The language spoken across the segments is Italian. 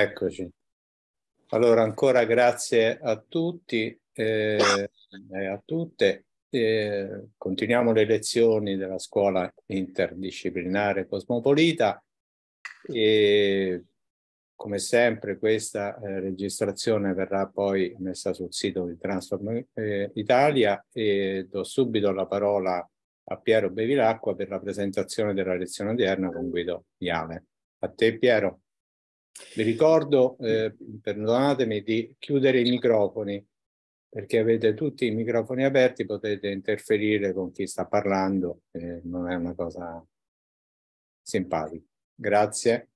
Eccoci. Allora, ancora grazie a tutti e eh, a tutte. Eh, continuiamo le lezioni della scuola interdisciplinare cosmopolita e come sempre questa eh, registrazione verrà poi messa sul sito di Transform eh, Italia e do subito la parola a Piero Bevilacqua per la presentazione della lezione odierna con Guido Iale. A te Piero. Vi ricordo, eh, perdonatemi, di chiudere i microfoni, perché avete tutti i microfoni aperti, potete interferire con chi sta parlando, eh, non è una cosa simpatica. Grazie.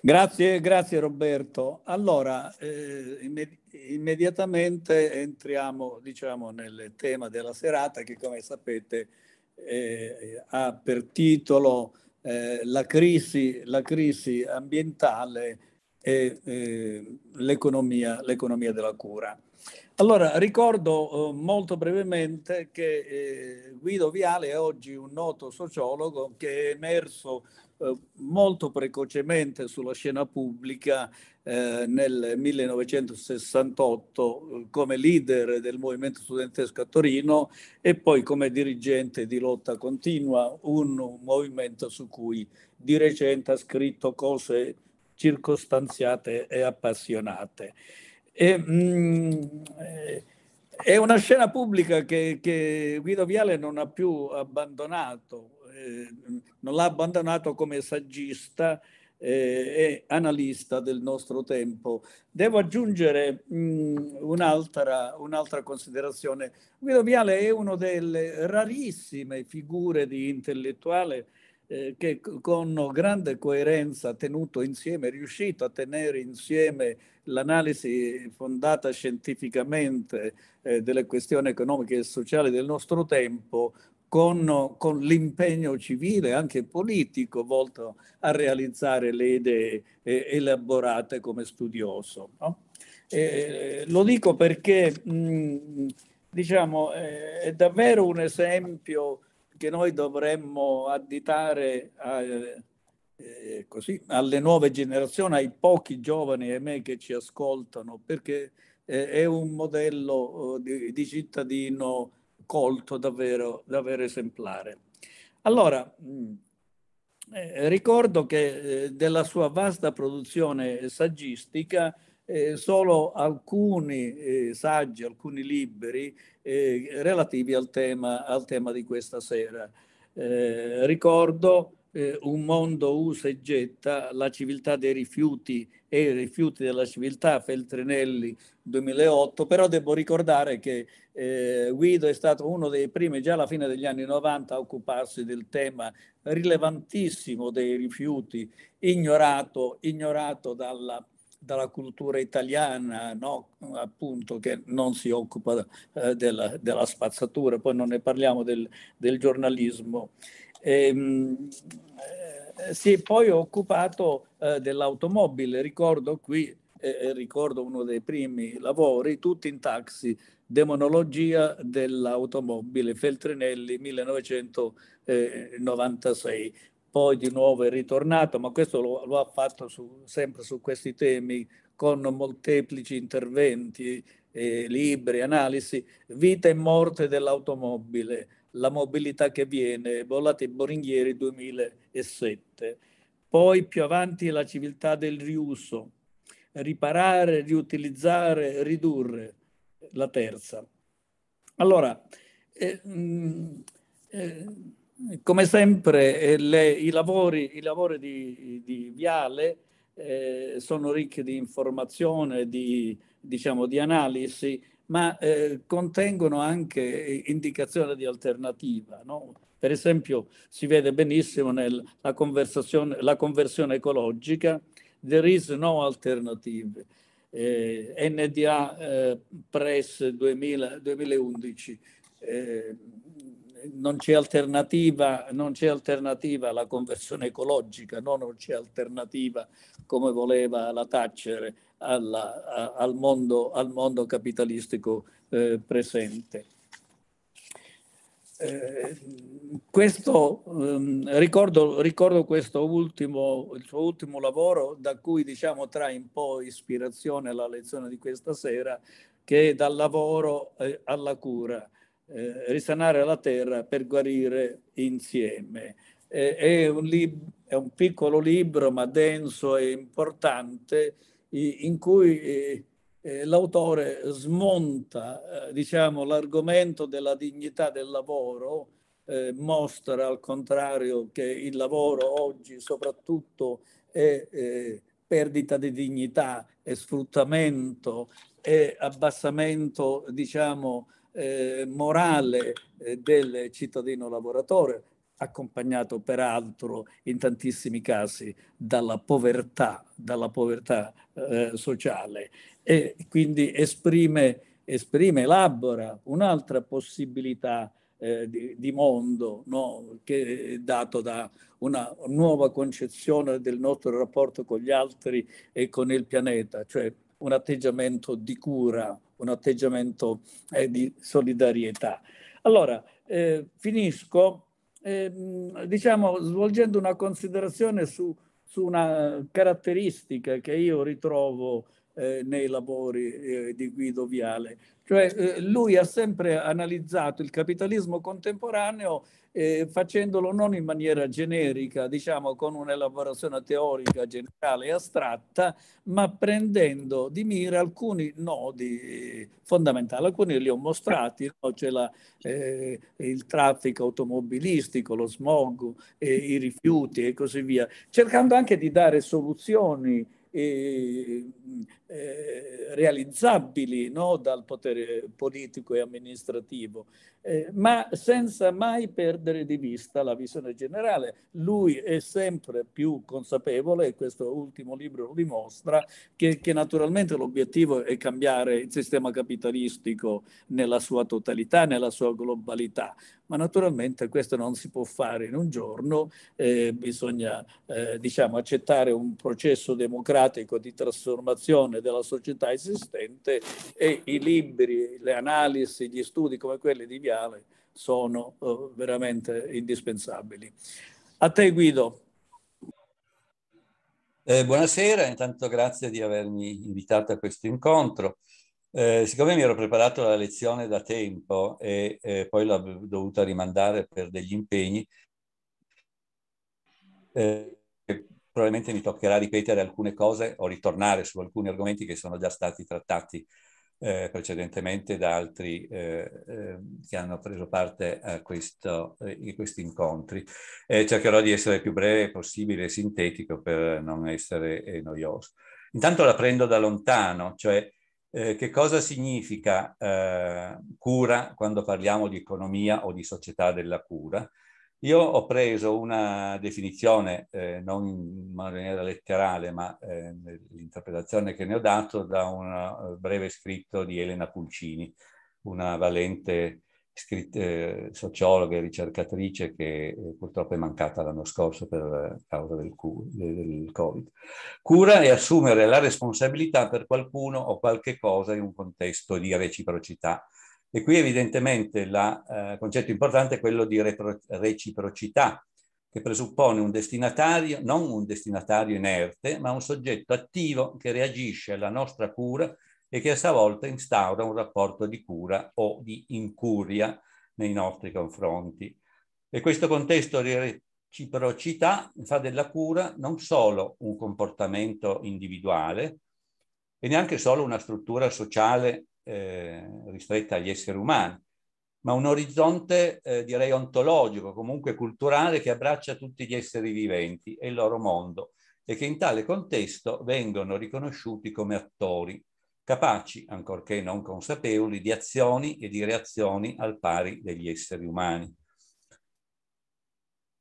Grazie, grazie Roberto. Allora, eh, immedi immediatamente entriamo diciamo, nel tema della serata che come sapete eh, ha per titolo eh, la, crisi, la, crisi, ambientale e eh, l'economia, l'economia, della cura. Allora, ricordo eh, molto brevemente che eh, Guido Viale è oggi un noto sociologo che è emerso eh, molto precocemente sulla scena pubblica eh, nel 1968 eh, come leader del movimento studentesco a Torino e poi come dirigente di Lotta Continua, un movimento su cui di recente ha scritto cose circostanziate e appassionate. E, mh, mm, eh, è una scena pubblica che, che, Guido Viale non ha più abbandonato, eh, non l'ha abbandonato come saggista, e eh, analista del nostro tempo. Devo aggiungere mh, mm, un'altra, un'altra, considerazione. Guido Viale è una delle rarissime figure di intellettuale eh, che con grande coerenza ha tenuto insieme, è riuscito a tenere insieme l'analisi fondata scientificamente eh, delle questioni economiche e sociali del nostro tempo con, con l'impegno civile, anche politico, volto a realizzare le idee eh, elaborate come studioso. No? Eh, lo dico perché, mh, diciamo, eh, è davvero un esempio che noi dovremmo additare a, eh, così, alle nuove generazioni, ai pochi giovani e me che ci ascoltano, perché eh, è un modello oh, di, di cittadino colto davvero, davvero esemplare. Allora, mm, eh, ricordo che eh, della sua vasta produzione saggistica eh, solo alcuni eh, saggi, alcuni libri relativi al tema, al tema, di questa sera. ricordo eh, un mondo usa e getta, la civiltà dei rifiuti e i rifiuti della civiltà, Feltrinelli 2008, però devo ricordare che eh, Guido è stato uno dei primi, già alla fine degli anni 90, a occuparsi del tema rilevantissimo dei rifiuti, ignorato, ignorato dalla dalla cultura italiana, no? appunto, che non si occupa eh, della, della, spazzatura, poi non ne parliamo del, del giornalismo. Ehm, eh, si è poi occupato eh, dell'automobile, ricordo qui, eh, ricordo uno dei primi lavori, tutti in taxi, demonologia dell'automobile, Feltrinelli 1996. Poi di nuovo è ritornato, ma questo lo, lo ha fatto su, sempre su questi temi con molteplici interventi, eh, libri, analisi, vita e morte dell'automobile, la mobilità che viene, Bollati Boringhieri 2007. Poi più avanti la civiltà del riuso, riparare, riutilizzare, ridurre, la terza. Allora, eh, mm, eh, come sempre eh, le, i lavori, i lavori di, di Viale eh, sono ricchi di informazione, di, diciamo, di analisi ma eh, contengono anche eh, indicazioni di alternativa. No? Per esempio, si vede benissimo nella conversazione, conversione ecologica, there is no alternative. Eh, NDA eh, Press 2000, 2011, eh, non c'è alternativa, non c'è alternativa alla conversione ecologica, no? non c'è alternativa, come voleva la Thatcher, alla, a, al, mondo, al, mondo, capitalistico eh, presente. Eh, questo, ehm, ricordo, ricordo, questo ultimo, il suo ultimo lavoro da cui diciamo trae un po' ispirazione la lezione di questa sera, che è dal lavoro eh, alla cura eh, risanare la terra per guarire insieme. Eh, è, un lib- è, un piccolo libro ma denso e importante in cui eh, eh, l'autore smonta eh, diciamo, l'argomento della dignità del lavoro, eh, mostra al contrario che il lavoro oggi soprattutto è eh, perdita di dignità, è sfruttamento, è abbassamento diciamo, eh, morale eh, del cittadino lavoratore, accompagnato peraltro in tantissimi casi dalla povertà, dalla povertà eh, sociale e quindi esprime, esprime elabora un'altra possibilità eh, di, di, mondo no? che è dato da una nuova concezione del nostro rapporto con gli altri e con il pianeta, cioè un atteggiamento di cura un atteggiamento eh, di solidarietà. Allora, eh, finisco ehm, diciamo, svolgendo una considerazione su, su una caratteristica che io ritrovo eh, nei lavori eh, di Guido Viale. Cioè eh, lui ha sempre analizzato il capitalismo contemporaneo eh, facendolo non in maniera generica, diciamo con un'elaborazione teorica generale e astratta, ma prendendo di mira alcuni nodi fondamentali. Alcuni li ho mostrati, no? c'è la, eh, il traffico automobilistico, lo smog, eh, i rifiuti e così via, cercando anche di dare soluzioni eh, realizzabili no, dal potere politico e amministrativo, eh, ma senza mai perdere di vista la visione generale. Lui è sempre più consapevole, e questo ultimo libro lo dimostra, che, che naturalmente l'obiettivo è cambiare il sistema capitalistico nella sua totalità, nella sua globalità, ma naturalmente questo non si può fare in un giorno, eh, bisogna eh, diciamo, accettare un processo democratico di trasformazione della società esistente e i libri, le analisi, gli studi come quelli di Viale sono eh, veramente indispensabili. A te Guido. Eh, buonasera, intanto grazie di avermi invitato a questo incontro. Eh, siccome mi ero preparato la lezione da tempo e eh, poi l'ho dovuta rimandare per degli impegni, eh, probabilmente mi toccherà ripetere alcune cose o ritornare su alcuni argomenti che sono già stati trattati eh, precedentemente da altri eh, ehm, che hanno preso parte a, questo, eh, a questi incontri. cercherò di essere più breve possibile e sintetico per non essere noioso. Intanto la prendo da lontano, cioè eh, che cosa significa eh, cura quando parliamo di economia o di società della cura? Io ho preso una definizione, eh, non in maniera letterale, ma eh, l'interpretazione che ne ho dato da un eh, breve scritto di Elena Pulcini, una valente scritte, eh, sociologa e ricercatrice che eh, purtroppo è mancata l'anno scorso per causa del, del, Covid. Cura è assumere la responsabilità per qualcuno o qualche cosa in un contesto di reciprocità. E qui evidentemente il eh, concetto importante è quello di reciprocità, che presuppone un destinatario, non un destinatario inerte, ma un soggetto attivo che reagisce alla nostra cura e che a sua instaura un rapporto di cura o di incuria nei nostri confronti. E questo contesto di reciprocità fa della cura non solo un comportamento individuale e neanche solo una struttura sociale eh, ristretta agli esseri umani, ma un orizzonte eh, direi ontologico, comunque culturale, che abbraccia tutti gli esseri viventi e il loro mondo e che in tale contesto vengono riconosciuti come attori, capaci, ancorché non consapevoli, di azioni e di reazioni al pari degli esseri umani.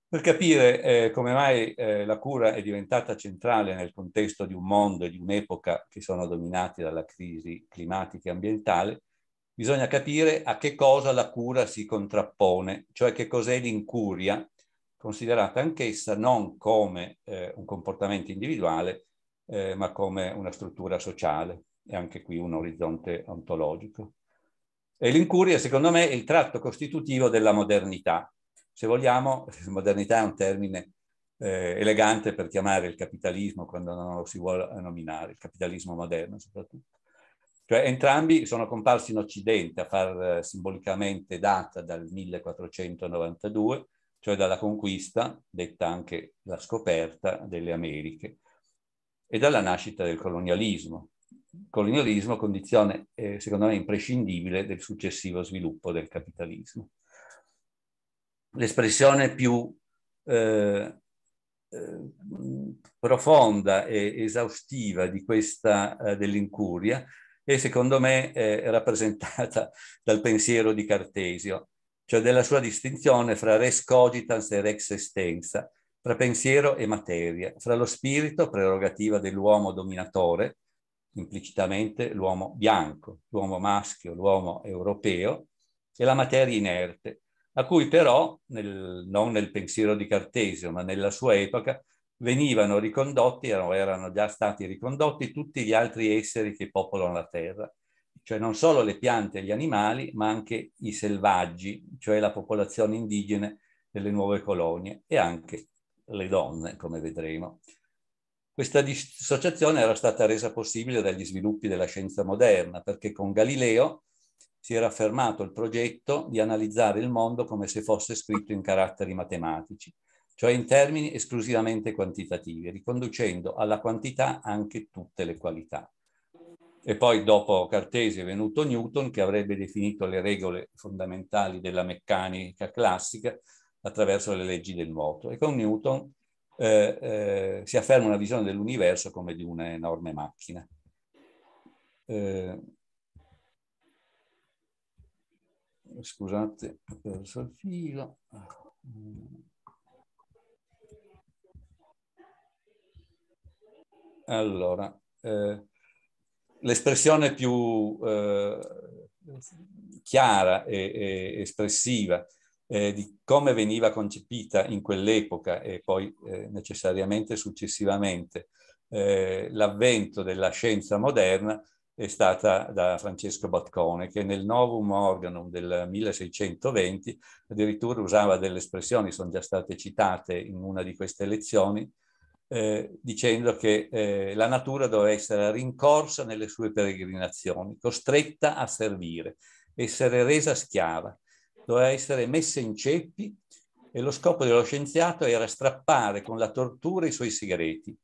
Per capire eh, come mai eh, la cura è diventata centrale nel contesto di un mondo e di un'epoca che sono dominati dalla crisi climatica e ambientale, bisogna capire a che cosa la cura si contrappone, cioè che cos'è l'incuria, considerata anch'essa non come eh, un comportamento individuale, eh, ma come una struttura sociale è anche qui un orizzonte ontologico. E l'incuria, secondo me, è il tratto costitutivo della modernità. Se vogliamo, modernità è un termine eh, elegante per chiamare il capitalismo quando non lo si vuole nominare, il capitalismo moderno soprattutto. Cioè entrambi sono comparsi in Occidente a far eh, simbolicamente data dal 1492, cioè dalla conquista, detta anche la scoperta delle Americhe, e dalla nascita del colonialismo, colonialismo, condizione eh, secondo me imprescindibile del successivo sviluppo del capitalismo. L'espressione più eh, eh profonda e esaustiva di questa eh, dell'incuria è secondo me eh, rappresentata dal pensiero di Cartesio, cioè della sua distinzione fra res cogitans e rex estensa, fra pensiero e materia, fra lo spirito, prerogativa dell'uomo dominatore, implicitamente l'uomo bianco, l'uomo maschio, l'uomo europeo e la materia inerte, a cui però, nel, non nel pensiero di Cartesio, ma nella sua epoca, venivano ricondotti, erano, erano già stati ricondotti tutti gli altri esseri che popolano la terra, cioè non solo le piante e gli animali, ma anche i selvaggi, cioè la popolazione indigena delle nuove colonie e anche le donne, come vedremo. Questa dissociazione era stata resa possibile dagli sviluppi della scienza moderna, perché con Galileo si era affermato il progetto di analizzare il mondo come se fosse scritto in caratteri matematici, cioè in termini esclusivamente quantitativi, riconducendo alla quantità anche tutte le qualità. E poi dopo Cartesi è venuto Newton che avrebbe definito le regole fondamentali della meccanica classica attraverso le leggi del moto. E con Newton eh, eh, si afferma una visione dell'universo come di un'enorme macchina. Eh, scusate, ho perso il filo. Allora, eh, l'espressione più eh, chiara e, e espressiva eh, di come veniva concepita in quell'epoca e poi eh, necessariamente successivamente eh, l'avvento della scienza moderna è stata da Francesco Baccone, che nel Novum Organum del 1620 addirittura usava delle espressioni, sono già state citate in una di queste lezioni, eh, dicendo che eh, la natura doveva essere rincorsa nelle sue peregrinazioni, costretta a servire, essere resa schiava doveva essere messa in ceppi e lo scopo dello scienziato era strappare con la tortura i suoi segreti.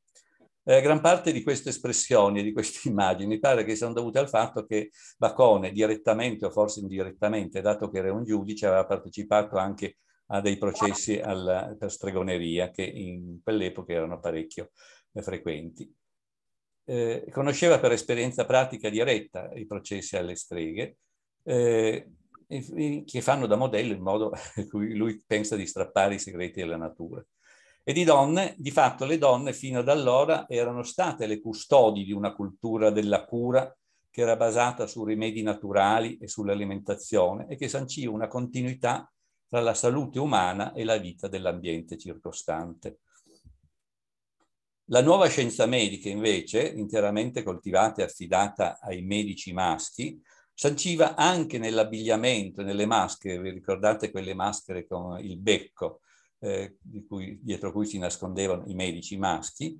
Eh, gran parte di queste espressioni e di queste immagini pare che siano dovute al fatto che Bacone, direttamente o forse indirettamente, dato che era un giudice, aveva partecipato anche a dei processi alla, per stregoneria che in quell'epoca erano parecchio eh, frequenti. Eh, conosceva per esperienza pratica diretta i processi alle streghe, eh, che fanno da modello il modo in cui lui pensa di strappare i segreti della natura. E di donne, di fatto le donne fino ad allora erano state le custodi di una cultura della cura che era basata su rimedi naturali e sull'alimentazione e che sanciva una continuità tra la salute umana e la vita dell'ambiente circostante. La nuova scienza medica invece, interamente coltivata e affidata ai medici maschi, sanciva anche nell'abbigliamento, nelle maschere, vi ricordate quelle maschere con il becco eh, di cui, dietro cui si nascondevano i medici maschi,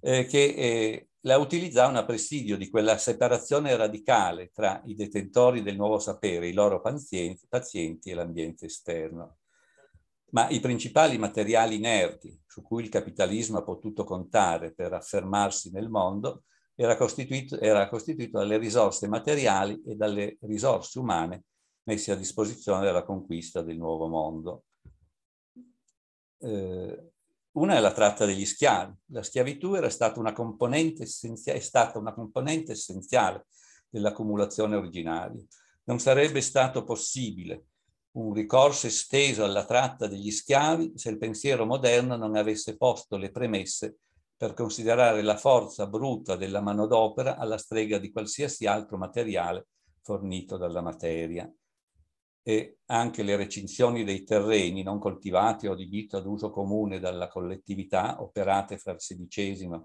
eh, che eh, la utilizzavano a presidio di quella separazione radicale tra i detentori del nuovo sapere, i loro pazienti, pazienti e l'ambiente esterno. Ma i principali materiali inerti su cui il capitalismo ha potuto contare per affermarsi nel mondo era costituito, era costituito dalle risorse materiali e dalle risorse umane messe a disposizione dalla conquista del nuovo mondo. Eh, una è la tratta degli schiavi. La schiavitù era stata una componente essenziale, è stata una componente essenziale dell'accumulazione originaria. Non sarebbe stato possibile un ricorso esteso alla tratta degli schiavi se il pensiero moderno non avesse posto le premesse per considerare la forza bruta della manodopera alla strega di qualsiasi altro materiale fornito dalla materia. E anche le recinzioni dei terreni non coltivati o adibiti ad uso comune dalla collettività, operate fra il XVI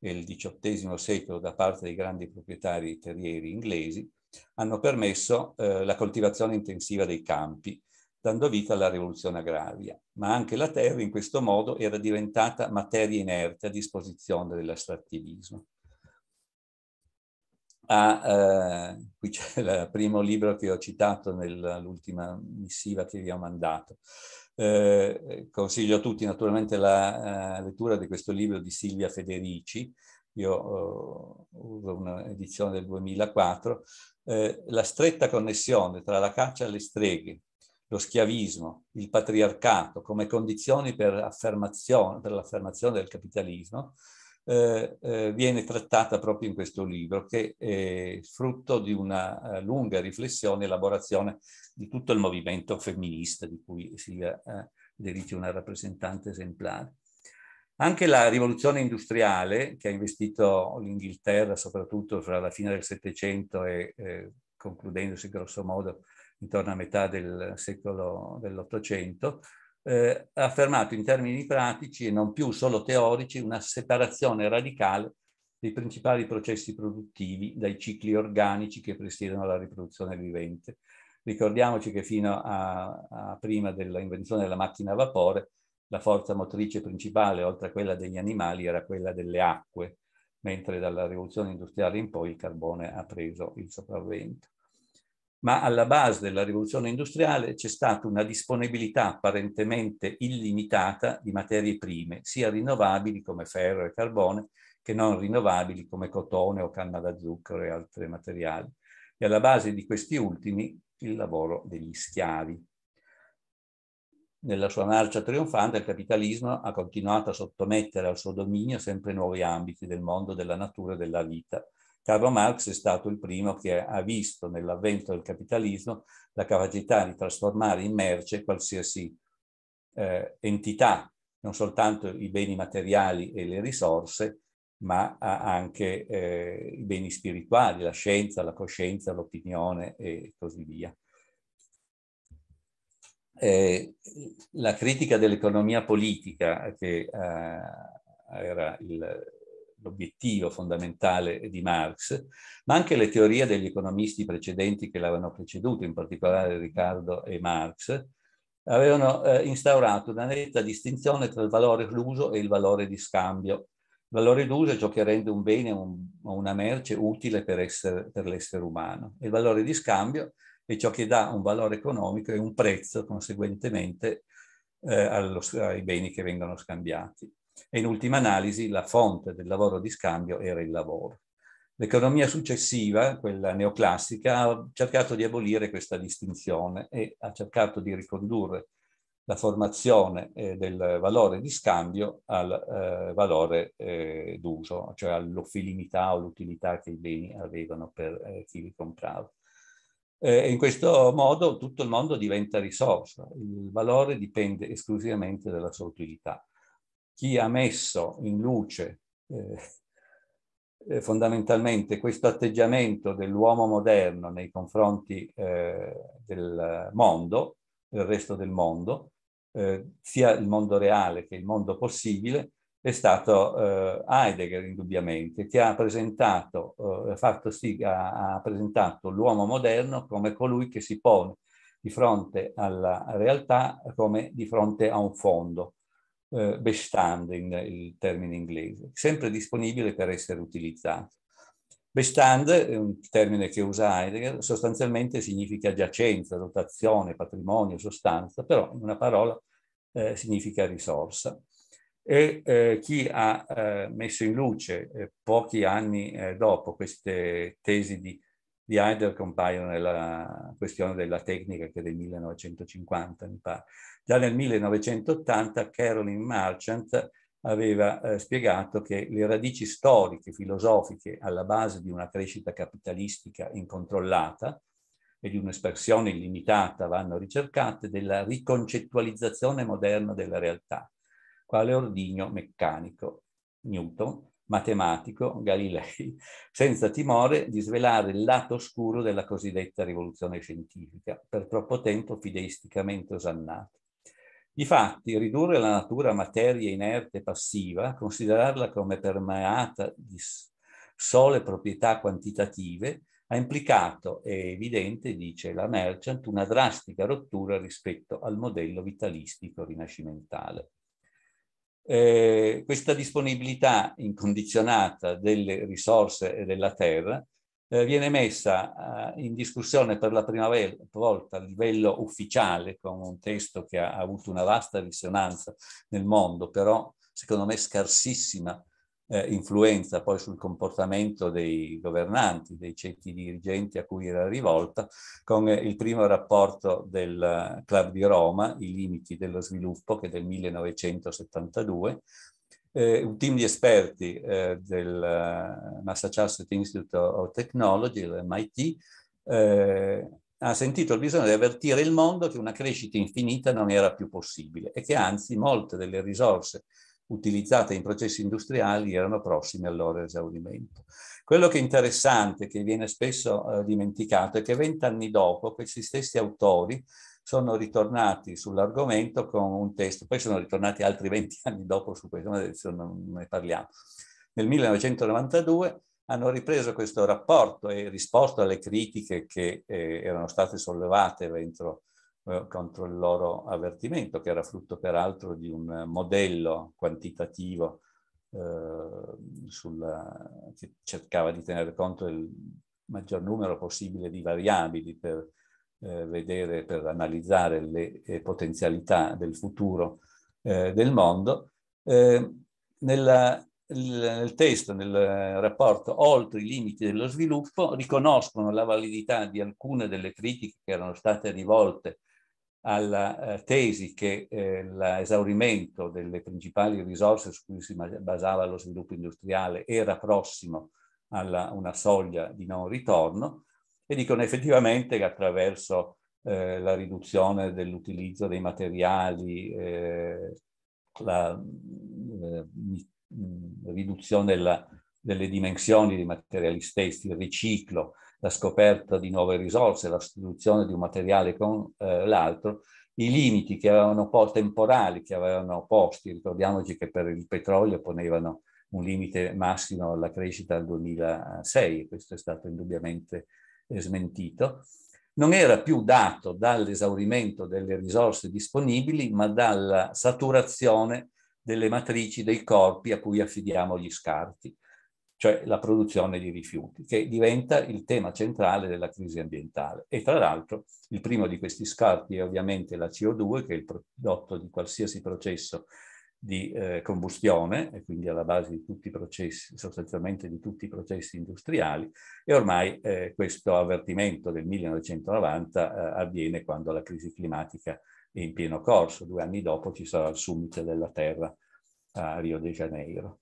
e il XVIII secolo da parte dei grandi proprietari terrieri inglesi, hanno permesso eh, la coltivazione intensiva dei campi, dando vita alla rivoluzione agraria. Ma anche la terra in questo modo era diventata materia inerte a disposizione dell'astrattivismo. Ah, eh, qui c'è il primo libro che ho citato nell'ultima missiva che vi ho mandato. Eh, consiglio a tutti naturalmente la uh, lettura di questo libro di Silvia Federici, io uh, un'edizione del 2004, eh, la stretta connessione tra la caccia alle streghe, lo schiavismo, il patriarcato come condizioni per, affermazione, per l'affermazione del capitalismo, eh, eh, viene trattata proprio in questo libro, che è frutto di una eh, lunga riflessione e elaborazione di tutto il movimento femminista di cui Silvia eh, Delici è una rappresentante esemplare. Anche la rivoluzione industriale, che ha investito l'Inghilterra soprattutto fra la fine del Settecento e eh, concludendosi grosso modo intorno a metà del secolo dell'Ottocento, eh, ha affermato in termini pratici e non più solo teorici una separazione radicale dei principali processi produttivi dai cicli organici che presiedono la riproduzione vivente. Ricordiamoci che fino a, a prima dell'invenzione della macchina a vapore la forza motrice principale, oltre a quella degli animali, era quella delle acque, mentre dalla rivoluzione industriale in poi il carbone ha preso il sopravvento ma alla base della rivoluzione industriale c'è stata una disponibilità apparentemente illimitata di materie prime, sia rinnovabili come ferro e carbone, che non rinnovabili come cotone o canna da zucchero e altri materiali. E alla base di questi ultimi il lavoro degli schiavi. Nella sua marcia trionfante il capitalismo ha continuato a sottomettere al suo dominio sempre nuovi ambiti del mondo della natura e della vita, Karl Marx è stato il primo che ha visto nell'avvento del capitalismo la capacità di trasformare in merce qualsiasi eh, entità, non soltanto i beni materiali e le risorse, ma anche eh, i beni spirituali, la scienza, la coscienza, l'opinione e così via. Eh, la critica dell'economia politica, che eh, era il l'obiettivo fondamentale di Marx, ma anche le teorie degli economisti precedenti che l'avevano preceduto, in particolare Riccardo e Marx, avevano eh, instaurato una netta distinzione tra il valore d'uso e il valore di scambio. Il valore d'uso è ciò che rende un bene o un, una merce utile per, per l'essere umano. Il valore di scambio è ciò che dà un valore economico e un prezzo conseguentemente eh, allo, ai beni che vengono scambiati e in ultima analisi la fonte del lavoro di scambio era il lavoro. L'economia successiva, quella neoclassica, ha cercato di abolire questa distinzione e ha cercato di ricondurre la formazione eh, del valore di scambio al eh, valore eh, d'uso, cioè all'offilimità o l'utilità che i beni avevano per eh, chi li comprava. Eh, in questo modo tutto il mondo diventa risorsa, il valore dipende esclusivamente dalla sua utilità chi ha messo in luce eh, eh, fondamentalmente questo atteggiamento dell'uomo moderno nei confronti eh, del mondo, del resto del mondo, eh, sia il mondo reale che il mondo possibile, è stato eh, Heidegger indubbiamente, che ha presentato, eh, sì, ha, ha presentato l'uomo moderno come colui che si pone di fronte alla realtà come di fronte a un fondo eh, bestanding, il termine inglese, sempre disponibile per essere utilizzato. Bestand è un termine che usa Heidegger, sostanzialmente significa giacenza, dotazione, patrimonio, sostanza, però in una parola eh, significa risorsa. E eh, chi ha eh, messo in luce eh, pochi anni eh, dopo queste tesi di, di Heidegger compaiono nella questione della tecnica che è del 1950, mi pare. Già nel 1980 Carolyn Marchant aveva eh, spiegato che le radici storiche, filosofiche alla base di una crescita capitalistica incontrollata e di un'espressione illimitata vanno ricercate della riconcettualizzazione moderna della realtà, quale ordigno meccanico, Newton, matematico, Galilei, senza timore di svelare il lato oscuro della cosiddetta rivoluzione scientifica, per troppo tempo fideisticamente osannato Difatti, ridurre la natura a materia inerte e passiva, considerarla come permeata di sole proprietà quantitative, ha implicato, è evidente, dice la Merchant, una drastica rottura rispetto al modello vitalistico rinascimentale. Eh, questa disponibilità incondizionata delle risorse e della terra eh, viene messa eh, in discussione per la prima volta a livello ufficiale con un testo che ha, avuto una vasta risonanza nel mondo, però secondo me scarsissima eh, influenza poi sul comportamento dei governanti, dei ceti dirigenti a cui era rivolta, con il primo rapporto del eh, Club di Roma, I limiti dello sviluppo, che è del 1972, eh, un team di esperti eh, del eh, Massachusetts Institute of Technology, l'MIT, eh, ha sentito il bisogno di avvertire il mondo che una crescita infinita non era più possibile e che anzi molte delle risorse utilizzate in processi industriali erano prossime al loro esaurimento. Quello che è interessante, che viene spesso eh, dimenticato, è che vent'anni dopo questi stessi autori sono ritornati sull'argomento con un testo, poi sono ritornati altri 20 anni dopo su questo, ma adesso non ne parliamo. Nel 1992 hanno ripreso questo rapporto e risposto alle critiche che eh, erano state sollevate dentro, eh, contro il loro avvertimento, che era frutto peraltro di un modello quantitativo eh, sulla, che cercava di tenere conto del maggior numero possibile di variabili per eh, vedere, per analizzare le eh, potenzialità del futuro eh, del mondo. Eh, nella, nel testo, nel rapporto Oltre i limiti dello sviluppo, riconoscono la validità di alcune delle critiche che erano state rivolte alla eh, tesi che eh, l'esaurimento delle principali risorse su cui si basava lo sviluppo industriale era prossimo alla una soglia di non ritorno, e dicono effettivamente che attraverso eh, la riduzione dell'utilizzo dei materiali, eh, la mm, eh, mm, riduzione della, delle dimensioni dei materiali stessi, il riciclo, la scoperta di nuove risorse, la sostituzione di un materiale con eh, l'altro, i limiti che avevano posto, temporali che avevano posti, ricordiamoci che per il petrolio ponevano un limite massimo alla crescita al 2006, questo è stato indubbiamente smentito, non era più dato dall'esaurimento delle risorse disponibili, ma dalla saturazione delle matrici dei corpi a cui affidiamo gli scarti, cioè la produzione di rifiuti, che diventa il tema centrale della crisi ambientale. E tra l'altro il primo di questi scarti è ovviamente la CO2, che è il prodotto di qualsiasi processo di eh, combustione, e quindi alla base di tutti i processi, sostanzialmente di tutti i processi industriali, e ormai eh, questo avvertimento del 1990 eh, avviene quando la crisi climatica è in pieno corso, due anni dopo ci sarà il summit della Terra a Rio de Janeiro.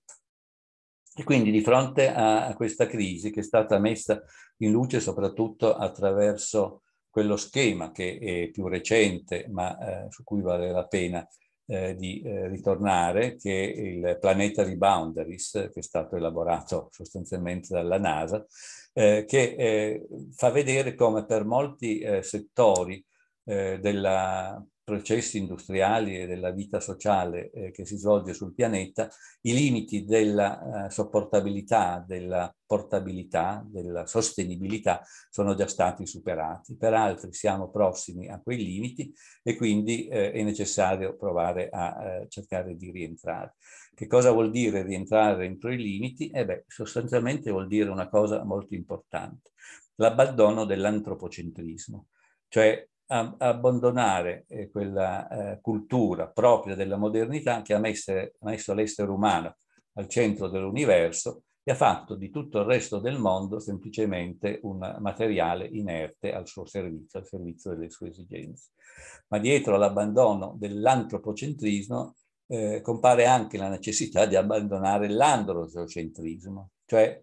E quindi di fronte a, a questa crisi che è stata messa in luce soprattutto attraverso quello schema che è più recente, ma eh, su cui vale la pena eh, di eh, ritornare che il Planetary Boundaries, che è stato elaborato sostanzialmente dalla NASA, eh, che eh, fa vedere come per molti eh, settori eh, della processi industriali e della vita sociale eh, che si svolge sul pianeta, i limiti della eh, sopportabilità, della portabilità, della sostenibilità sono già stati superati. Per altri siamo prossimi a quei limiti e quindi eh, è necessario provare a eh, cercare di rientrare. Che cosa vuol dire rientrare entro i limiti? Eh beh, sostanzialmente vuol dire una cosa molto importante, l'abbandono dell'antropocentrismo cioè abbandonare eh, quella eh, cultura propria della modernità che ha messo l'essere umano al centro dell'universo e ha fatto di tutto il resto del mondo semplicemente un materiale inerte al suo servizio, al servizio delle sue esigenze. Ma dietro all'abbandono dell'antropocentrismo eh, compare anche la necessità di abbandonare l'androcentrismo, cioè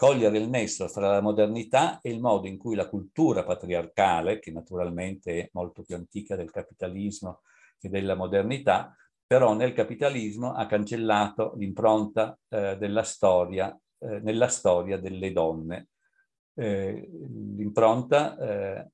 cogliere il nesso fra la modernità e il modo in cui la cultura patriarcale, che naturalmente è molto più antica del capitalismo che della modernità, però nel capitalismo ha cancellato l'impronta eh, della storia, eh, nella storia delle donne. Eh, l'impronta eh,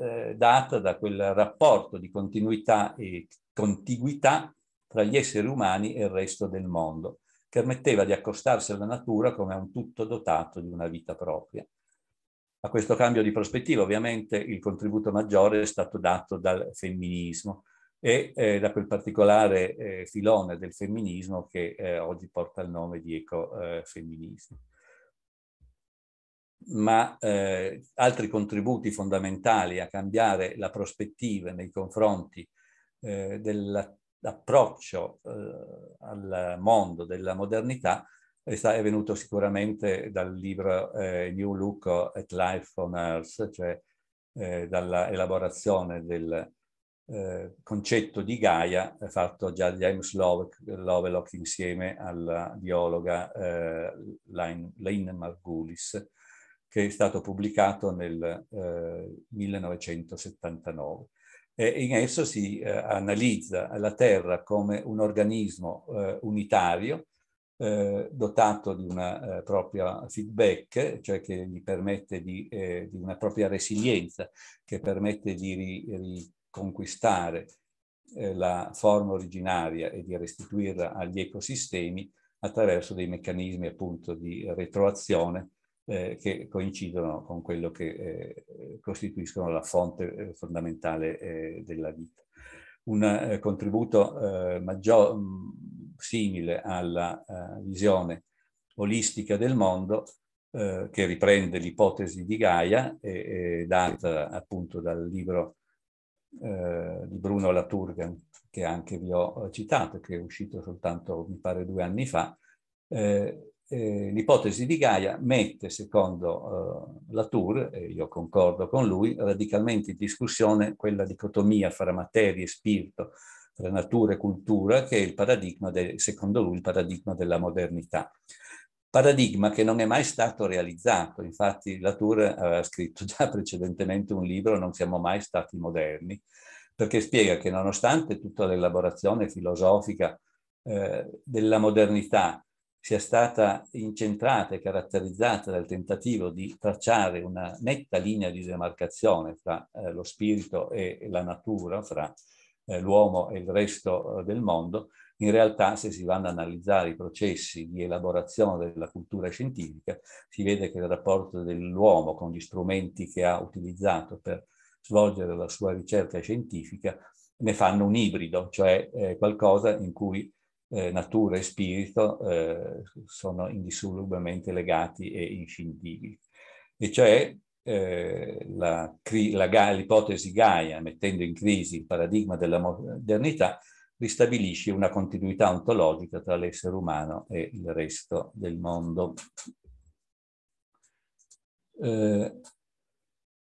eh, data da quel rapporto di continuità e contiguità tra gli esseri umani e il resto del mondo permetteva di accostarsi alla natura come a un tutto dotato di una vita propria. A questo cambio di prospettiva ovviamente il contributo maggiore è stato dato dal femminismo e eh, da quel particolare eh, filone del femminismo che eh, oggi porta il nome di ecofemminismo. Eh, Ma eh, altri contributi fondamentali a cambiare la prospettiva nei confronti eh, della approccio eh, al mondo della modernità è venuto sicuramente dal libro eh, New Look at Life on Earth, cioè eh, dall'elaborazione del eh, concetto di Gaia eh, fatto già da James Lovelock insieme alla biologa eh, Lynn Margulis, che è stato pubblicato nel 1979. Eh, eh, in esso si eh, analizza la Terra come un organismo eh, unitario eh, dotato di una eh, propria feedback, cioè che gli permette di, eh, di una propria resilienza, che permette di riconquistare la forma originaria e di restituirla agli ecosistemi attraverso dei meccanismi appunto di retroazione eh, che coincidono con quello che eh, costituiscono la fonte eh, fondamentale eh, della vita. Un eh, contributo maggior, mm, simile alla visione olistica del mondo che riprende l'ipotesi di Gaia e, e data appunto dal libro eh, di Bruno Laturgan, che anche vi ho citato, che è uscito soltanto, mi pare, due anni fa, eh, eh, l'ipotesi di Gaia mette, secondo eh, Latour, e io concordo con lui, radicalmente in discussione quella dicotomia fra materia e spirito, tra natura e cultura, che è de, secondo lui, il paradigma della modernità paradigma che non è mai stato realizzato. Infatti Latour aveva scritto già precedentemente un libro, Non siamo mai stati moderni, perché spiega che nonostante tutta l'elaborazione filosofica eh, della modernità sia stata incentrata e caratterizzata dal tentativo di tracciare una netta linea di demarcazione fra eh, lo spirito e la natura, fra eh, l'uomo e il resto eh, del mondo, in realtà se si vanno ad analizzare i processi di elaborazione della cultura scientifica, si vede che il rapporto dell'uomo con gli strumenti che ha utilizzato per svolgere la sua ricerca scientifica ne fanno un ibrido, cioè eh, qualcosa in cui eh, natura e spirito eh, sono indissolubilmente legati e inscindibili. E cioè eh, l'ipotesi Gaia, mettendo in crisi il paradigma della modernità, ristabilisce una continuità ontologica tra l'essere umano e il resto del mondo. Eh,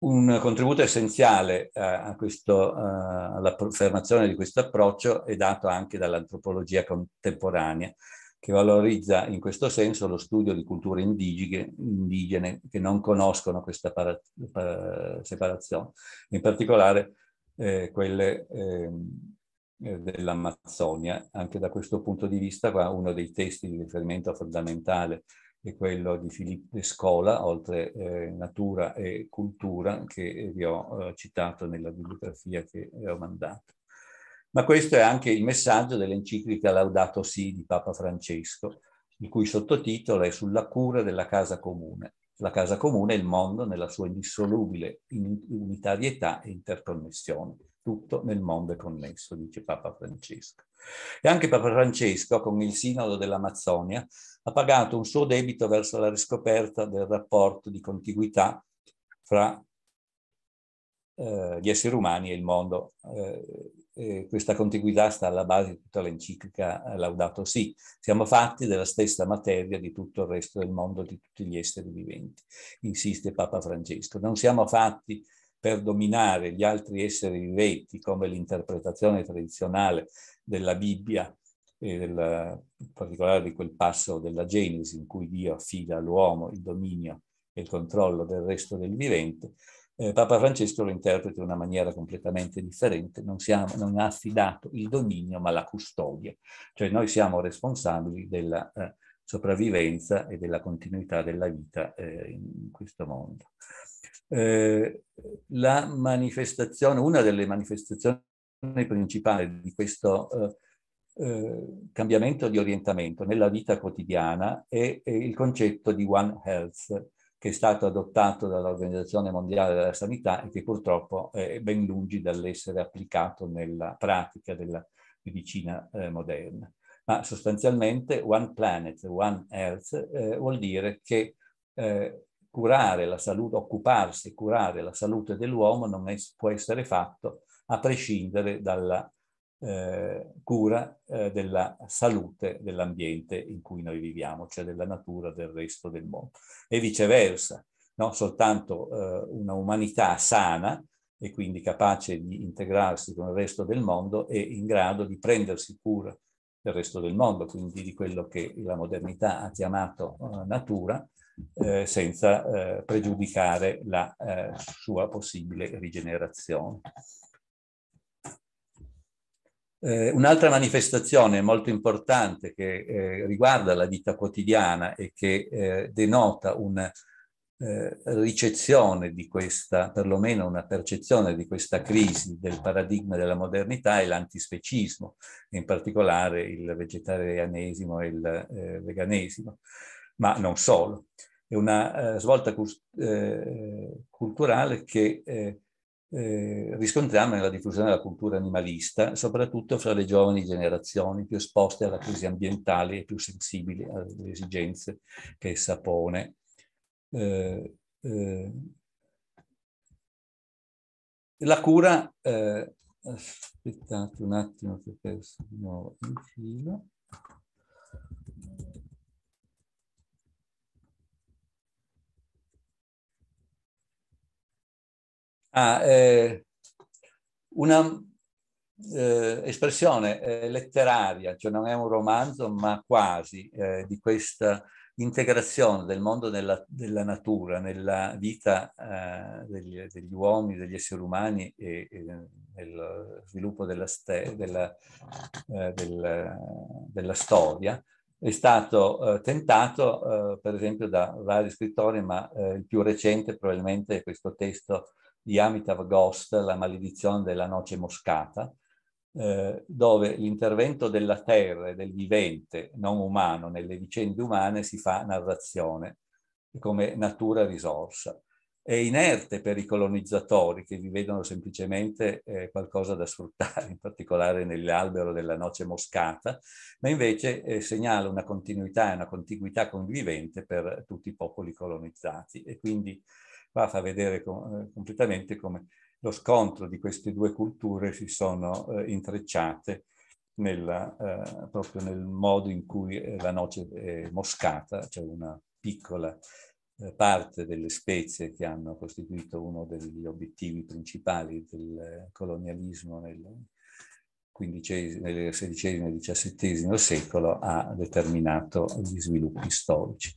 un contributo essenziale eh, questo, eh, all'affermazione di questo approccio è dato anche dall'antropologia contemporanea, che valorizza in questo senso lo studio di culture indigene, indigene che non conoscono questa para, para, separazione, in particolare eh, quelle ehm, eh, dell'Amazzonia. Anche da questo punto di vista qua uno dei testi di riferimento fondamentale e quello di Filippo de Scola, oltre eh, Natura e Cultura, che vi ho eh, citato nella bibliografia che eh, ho mandato. Ma questo è anche il messaggio dell'enciclica Laudato Si di Papa Francesco, il cui sottotitolo è Sulla cura della casa comune. La casa comune è il mondo nella sua indissolubile unitarietà e interconnessione tutto nel mondo è connesso, dice Papa Francesco. E anche Papa Francesco, con il Sinodo dell'Amazzonia, ha pagato un suo debito verso la riscoperta del rapporto di contiguità fra eh, gli esseri umani e il mondo. Eh, questa contiguità sta alla base di tutta l'enciclica Laudato Si. Siamo fatti della stessa materia di tutto il resto del mondo, di tutti gli esseri viventi, insiste Papa Francesco. Non siamo fatti per dominare gli altri esseri viventi, come l'interpretazione tradizionale della Bibbia, e del, in particolare di quel passo della Genesi in cui Dio affida all'uomo il dominio e il controllo del resto del vivente, eh, Papa Francesco lo interpreta in una maniera completamente differente, non, siamo, non ha affidato il dominio ma la custodia, cioè noi siamo responsabili della eh, sopravvivenza e della continuità della vita eh, in questo mondo. Eh, la manifestazione, una delle manifestazioni principali di questo eh, eh, cambiamento di orientamento nella vita quotidiana è, è il concetto di One Health, che è stato adottato dall'Organizzazione Mondiale della Sanità e che purtroppo è ben lungi dall'essere applicato nella pratica della medicina eh, moderna. Ma sostanzialmente One Planet, One Health eh, vuol dire che eh, curare la salute, occuparsi e curare la salute dell'uomo non è, può essere fatto a prescindere dalla eh, cura eh, della salute dell'ambiente in cui noi viviamo, cioè della natura del resto del mondo. E viceversa, no? soltanto eh, una umanità sana e quindi capace di integrarsi con il resto del mondo è in grado di prendersi cura del resto del mondo, quindi di quello che la modernità ha chiamato eh, natura, eh, senza eh, pregiudicare la eh, sua possibile rigenerazione. Eh, un'altra manifestazione molto importante che eh, riguarda la vita quotidiana e che denota una ricezione di questa, perlomeno una percezione di questa crisi del paradigma della modernità è l'antispecismo, in particolare il vegetarianesimo e il veganesimo, ma non solo è una eh, svolta eh, culturale che eh, eh, riscontriamo nella diffusione della cultura animalista, soprattutto fra le giovani generazioni più esposte alla crisi ambientale e più sensibili alle esigenze che essa pone. Eh, eh, la cura, aspettate un attimo che perso di nuovo in filo. Ah, eh, una eh, espressione eh, letteraria, cioè non è un romanzo, ma quasi, eh, di questa integrazione del mondo della, della natura nella vita eh, degli, degli, uomini, degli esseri umani e, e nello sviluppo della, ste, della, eh, della, della storia, è stato eh, tentato eh, per esempio da vari scrittori, ma eh, il più recente probabilmente è questo testo di Amitav Ghost, La maledizione della noce moscata, eh, dove l'intervento della terra e del vivente non umano nelle vicende umane si fa narrazione come natura risorsa. È inerte per i colonizzatori che vi vedono semplicemente eh, qualcosa da sfruttare, in particolare nell'albero della noce moscata, ma invece eh, segnala una continuità e una contiguità convivente per tutti i popoli colonizzati. E quindi basta vedere com eh, completamente come lo scontro di queste due culture si sono eh, intrecciate nella, eh, proprio nel modo in cui eh, la noce è moscata, cioè una piccola eh, parte delle spezie che hanno costituito uno degli obiettivi principali del colonialismo nel, nel XVI e XVII secolo ha determinato gli sviluppi storici.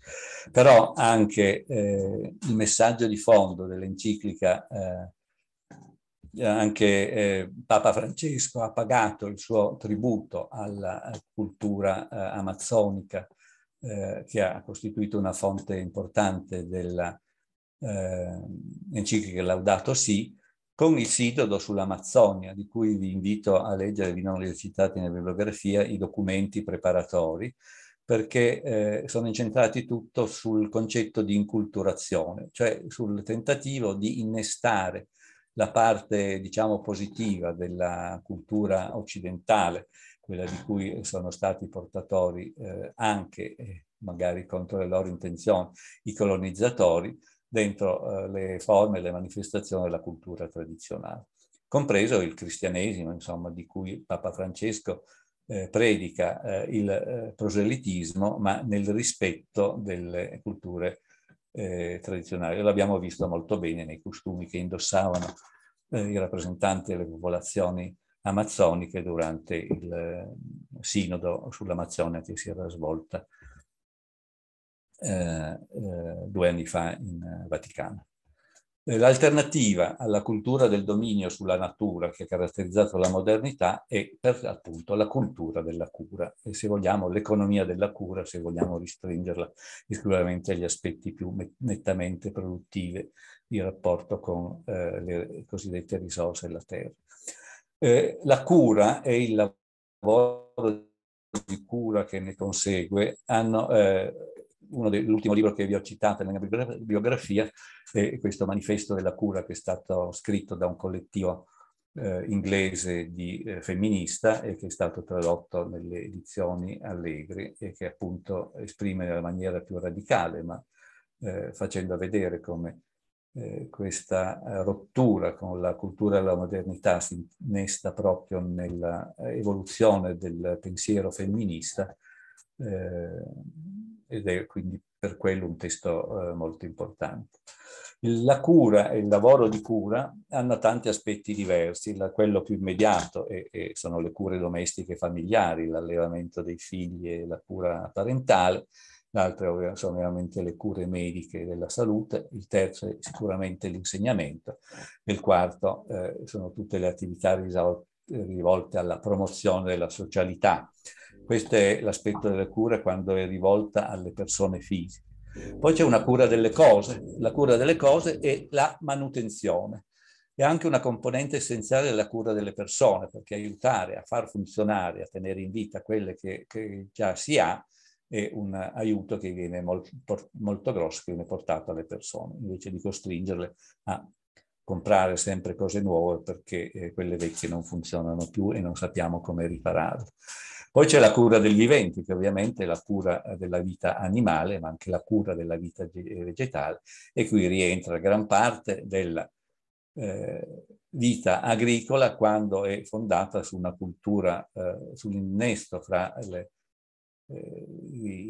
Però anche eh, il messaggio di fondo dell'enciclica, eh, anche eh, Papa Francesco ha pagato il suo tributo alla cultura eh, amazzonica eh, che ha costituito una fonte importante dell'enciclica eh, Laudato Si', con il sinodo sull'Amazzonia, di cui vi invito a leggere, vi non li ho citati nella bibliografia, i documenti preparatori, perché eh, sono incentrati tutto sul concetto di inculturazione, cioè sul tentativo di innestare la parte, diciamo, positiva della cultura occidentale, quella di cui sono stati portatori eh, anche, eh, magari contro le loro intenzioni, i colonizzatori, dentro eh, le forme, le manifestazioni della cultura tradizionale, compreso il cristianesimo, insomma, di cui Papa Francesco eh, predica eh, il proselitismo, ma nel rispetto delle culture tradizionali. L'abbiamo visto molto bene nei costumi che indossavano i rappresentanti delle popolazioni amazzoniche durante il sinodo sull'Amazzonia che si era svolta eh, eh, due anni fa in eh, Vaticano. L'alternativa alla cultura del dominio sulla natura che ha caratterizzato la modernità è per l'appunto la cultura della cura e se vogliamo l'economia della cura, se vogliamo ristringerla esclusivamente agli aspetti più nettamente produttivi di rapporto con eh, le cosiddette risorse della terra. Eh, la cura e il lavoro di cura che ne consegue hanno... Eh, uno dell'ultimo libro che vi ho citato nella mia biografia è questo manifesto della cura che è stato scritto da un collettivo eh, inglese di eh, femminista e che è stato tradotto nelle edizioni Allegri e che appunto esprime nella maniera più radicale, ma eh, facendo vedere come eh, questa rottura con la cultura della modernità si innesta proprio nell'evoluzione eh, del pensiero femminista eh, ed è quindi per quello un testo eh, molto importante. La cura e il lavoro di cura hanno tanti aspetti diversi, la, quello più immediato è, è, sono le cure domestiche e familiari, l'allevamento dei figli e la cura parentale, l'altro sono ovviamente le cure mediche della salute, il terzo è sicuramente l'insegnamento, il quarto eh, sono tutte le attività risolte, rivolte alla promozione della socialità, questo è l'aspetto della cura quando è rivolta alle persone fisiche. Poi c'è una cura delle cose, la cura delle cose e la manutenzione. È anche una componente essenziale della cura delle persone, perché aiutare a far funzionare, a tenere in vita quelle che, che già si ha, è un aiuto che viene molto, molto grosso, che viene portato alle persone, invece di costringerle a comprare sempre cose nuove perché eh, quelle vecchie non funzionano più e non sappiamo come ripararle. Poi c'è la cura del vivente, che ovviamente è la cura eh, della vita animale, ma anche la cura della vita eh, vegetale, e qui rientra gran parte della eh, vita agricola quando è fondata su una cultura, eh, sull'innesto fra le, eh, i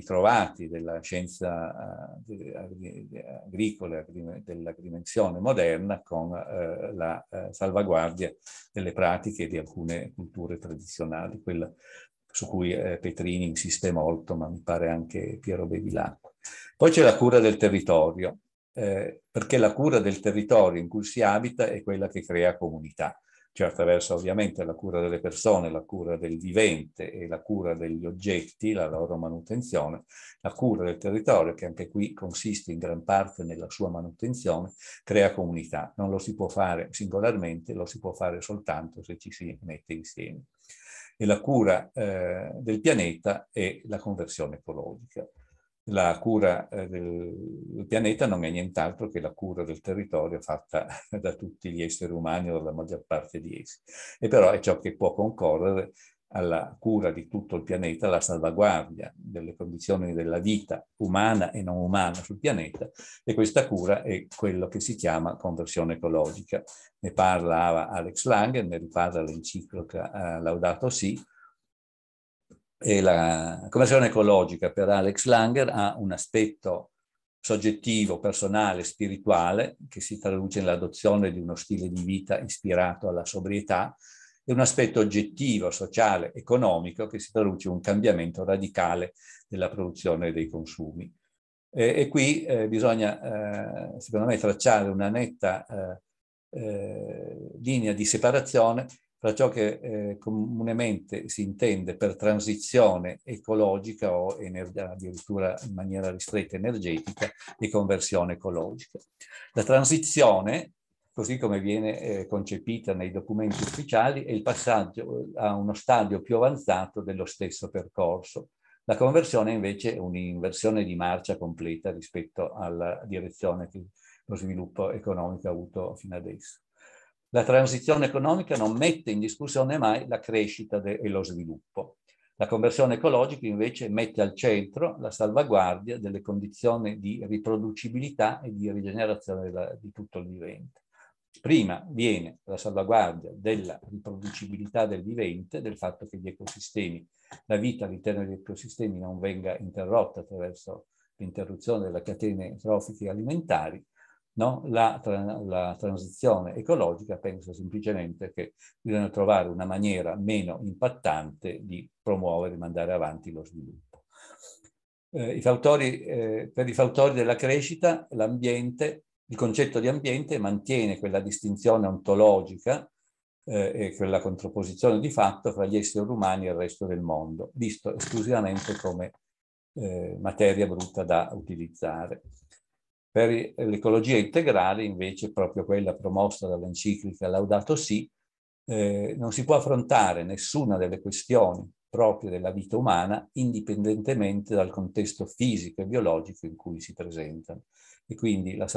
ritrovati della scienza eh, agricola, dell'agrimensione moderna con eh, la eh, salvaguardia delle pratiche di alcune culture tradizionali, quella su cui Petrini insiste molto, ma mi pare anche Piero Bevilacqua. Poi c'è la cura del territorio, perché la cura del territorio in cui si abita è quella che crea comunità cioè certo, attraverso ovviamente la cura delle persone, la cura del vivente e la cura degli oggetti, la loro manutenzione, la cura del territorio, che anche qui consiste in gran parte nella sua manutenzione, crea comunità. Non lo si può fare singolarmente, lo si può fare soltanto se ci si mette insieme. E la cura eh, del pianeta è la conversione ecologica la cura eh, del pianeta non è nient'altro che la cura del territorio fatta da tutti gli esseri umani o dalla maggior parte di essi. E però è ciò che può concorrere alla cura di tutto il pianeta, alla salvaguardia delle condizioni della vita umana e non umana sul pianeta e questa cura è quello che si chiama conversione ecologica. Ne parlava Alex Lang, ne riparla l'enciclica eh, Laudato Si, e la conversione ecologica per Alex Langer ha un aspetto soggettivo, personale, spirituale, che si traduce nell'adozione di uno stile di vita ispirato alla sobrietà, e un aspetto oggettivo, sociale, economico, che si traduce in un cambiamento radicale della produzione e dei consumi. E, e qui eh, bisogna, eh, secondo me, tracciare una netta eh, eh linea di separazione fra ciò che eh, comunemente si intende per transizione ecologica o addirittura in maniera ristretta energetica e conversione ecologica. La transizione, così come viene eh, concepita nei documenti ufficiali, è il passaggio eh, a uno stadio più avanzato dello stesso percorso. La conversione invece è un'inversione di marcia completa rispetto alla direzione che lo sviluppo economico ha avuto fino adesso. La transizione economica non mette in discussione mai la crescita e lo sviluppo. La conversione ecologica invece mette al centro la salvaguardia delle condizioni di riproducibilità e di rigenerazione della, di tutto il vivente. Prima viene la salvaguardia della riproducibilità del vivente, del fatto che gli ecosistemi, la vita all'interno degli ecosistemi non venga interrotta attraverso l'interruzione delle catene trofiche alimentari no? la, tra, la, transizione ecologica pensa semplicemente che bisogna trovare una maniera meno impattante di promuovere e mandare avanti lo sviluppo. Eh, i fautori, eh, per i fautori della crescita l'ambiente, il concetto di ambiente mantiene quella distinzione ontologica eh, e quella contrapposizione di fatto fra gli esseri umani e il resto del mondo, visto esclusivamente come eh, materia brutta da utilizzare. Per l'ecologia integrale, invece, proprio quella promossa dall'enciclica Laudato Si, eh, non si può affrontare nessuna delle questioni proprie della vita umana indipendentemente dal contesto fisico e biologico in cui si presentano. E quindi la,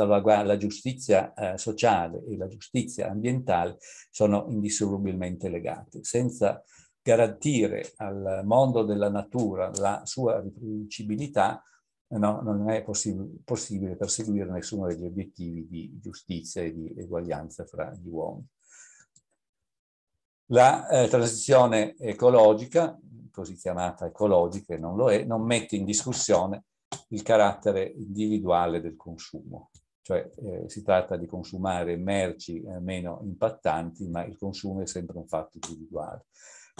la giustizia eh, sociale e la giustizia ambientale sono indissolubilmente legate. Senza garantire al mondo della natura la sua riproducibilità, eh, no, non è possib- possibile perseguire nessuno degli obiettivi di giustizia e di eguaglianza fra gli uomini. La eh, transizione ecologica, così chiamata ecologica e non lo è, non mette in discussione il carattere individuale del consumo, cioè eh, si tratta di consumare merci eh, meno impattanti, ma il consumo è sempre un fatto individuale.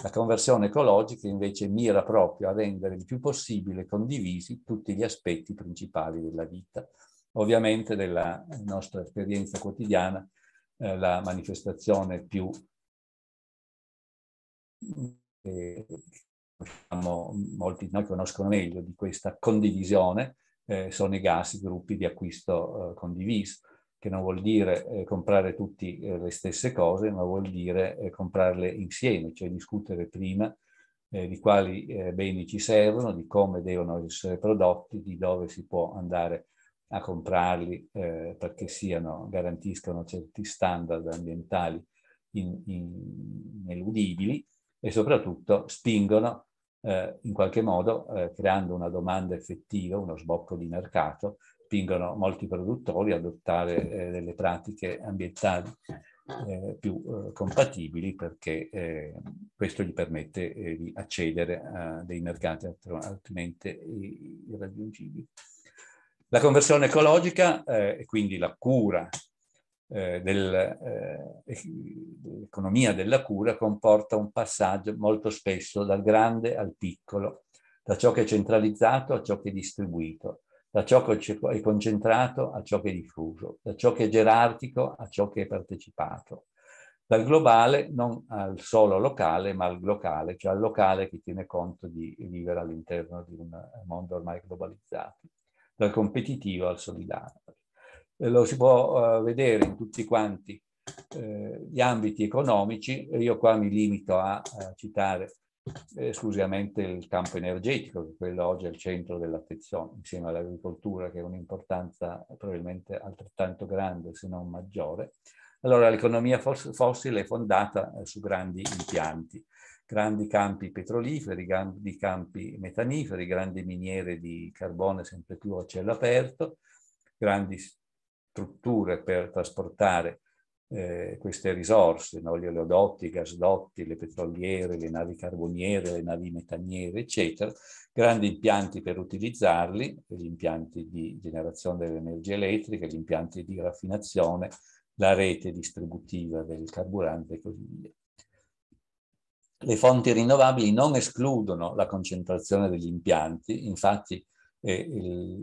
La conversione ecologica invece mira proprio a rendere il più possibile condivisi tutti gli aspetti principali della vita. Ovviamente nella nostra esperienza quotidiana eh, la manifestazione più eh, diciamo, molti di noi conoscono meglio di questa condivisione eh, sono i gas, i gruppi di acquisto eh, condiviso che non vuol dire eh, comprare tutte eh, le stesse cose, ma vuol dire eh, comprarle insieme, cioè discutere prima eh, di quali eh, beni ci servono, di come devono essere prodotti, di dove si può andare a comprarli eh, perché siano, garantiscano certi standard ambientali ineludibili e soprattutto spingono in qualche modo, creando una domanda effettiva, uno sbocco di mercato, spingono molti produttori ad adottare eh, delle pratiche ambientali eh, più eh, compatibili perché eh, questo gli permette eh, di accedere a dei mercati altrimenti irraggiungibili. La conversione ecologica eh, e quindi la cura dell'economia della cura comporta un passaggio molto spesso dal grande al piccolo, da ciò che è centralizzato a ciò che è distribuito, da ciò che è concentrato a ciò che è diffuso, da ciò che è gerarchico a ciò che è partecipato, dal globale non al solo locale, ma al locale, cioè al locale che tiene conto di vivere all'interno di un mondo ormai globalizzato, dal competitivo al solidale. Lo si può eh, vedere in tutti quanti eh, gli ambiti economici, e io qua mi limito a eh, citare esclusivamente il campo energetico, che quello oggi è al centro dell'attenzione, insieme all'agricoltura che ha un'importanza probabilmente altrettanto grande, se non maggiore. Allora l'economia fossile è fondata eh, su grandi impianti, grandi campi petroliferi, grandi campi metaniferi, grandi miniere di carbone sempre più a cielo aperto, grandi strutture per trasportare eh, queste risorse, no? gli oleodotti, i gasdotti, le petroliere, le navi carboniere, le navi metaniere, eccetera, grandi impianti per utilizzarli, gli impianti di generazione dell'energia elettrica, gli impianti di raffinazione, la rete distributiva del carburante e così via. Le fonti rinnovabili non escludono la concentrazione degli impianti, infatti eh, eh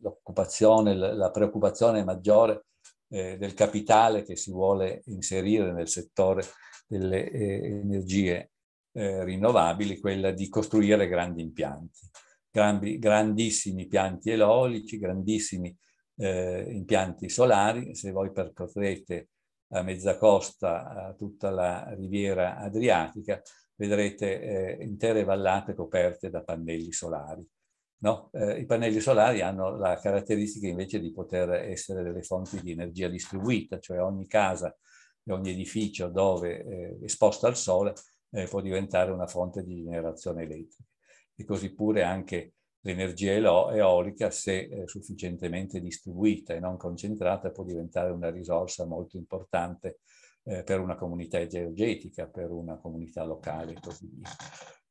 l'occupazione, la preoccupazione maggiore eh, del capitale che si vuole inserire nel settore delle eh, energie eh, rinnovabili, quella di costruire grandi impianti, grandi, grandissimi impianti eolici, grandissimi eh, impianti solari, se voi percorrete a mezza costa a tutta la riviera adriatica, vedrete eh, intere vallate coperte da pannelli solari No? Eh, I pannelli solari hanno la caratteristica invece di poter essere delle fonti di energia distribuita, cioè ogni casa e ogni edificio dove eh, esposto al sole eh, può diventare una fonte di generazione elettrica. E così pure anche l'energia eolica, se eh, sufficientemente distribuita e non concentrata, può diventare una risorsa molto importante eh, per una comunità energetica, per una comunità locale e così via.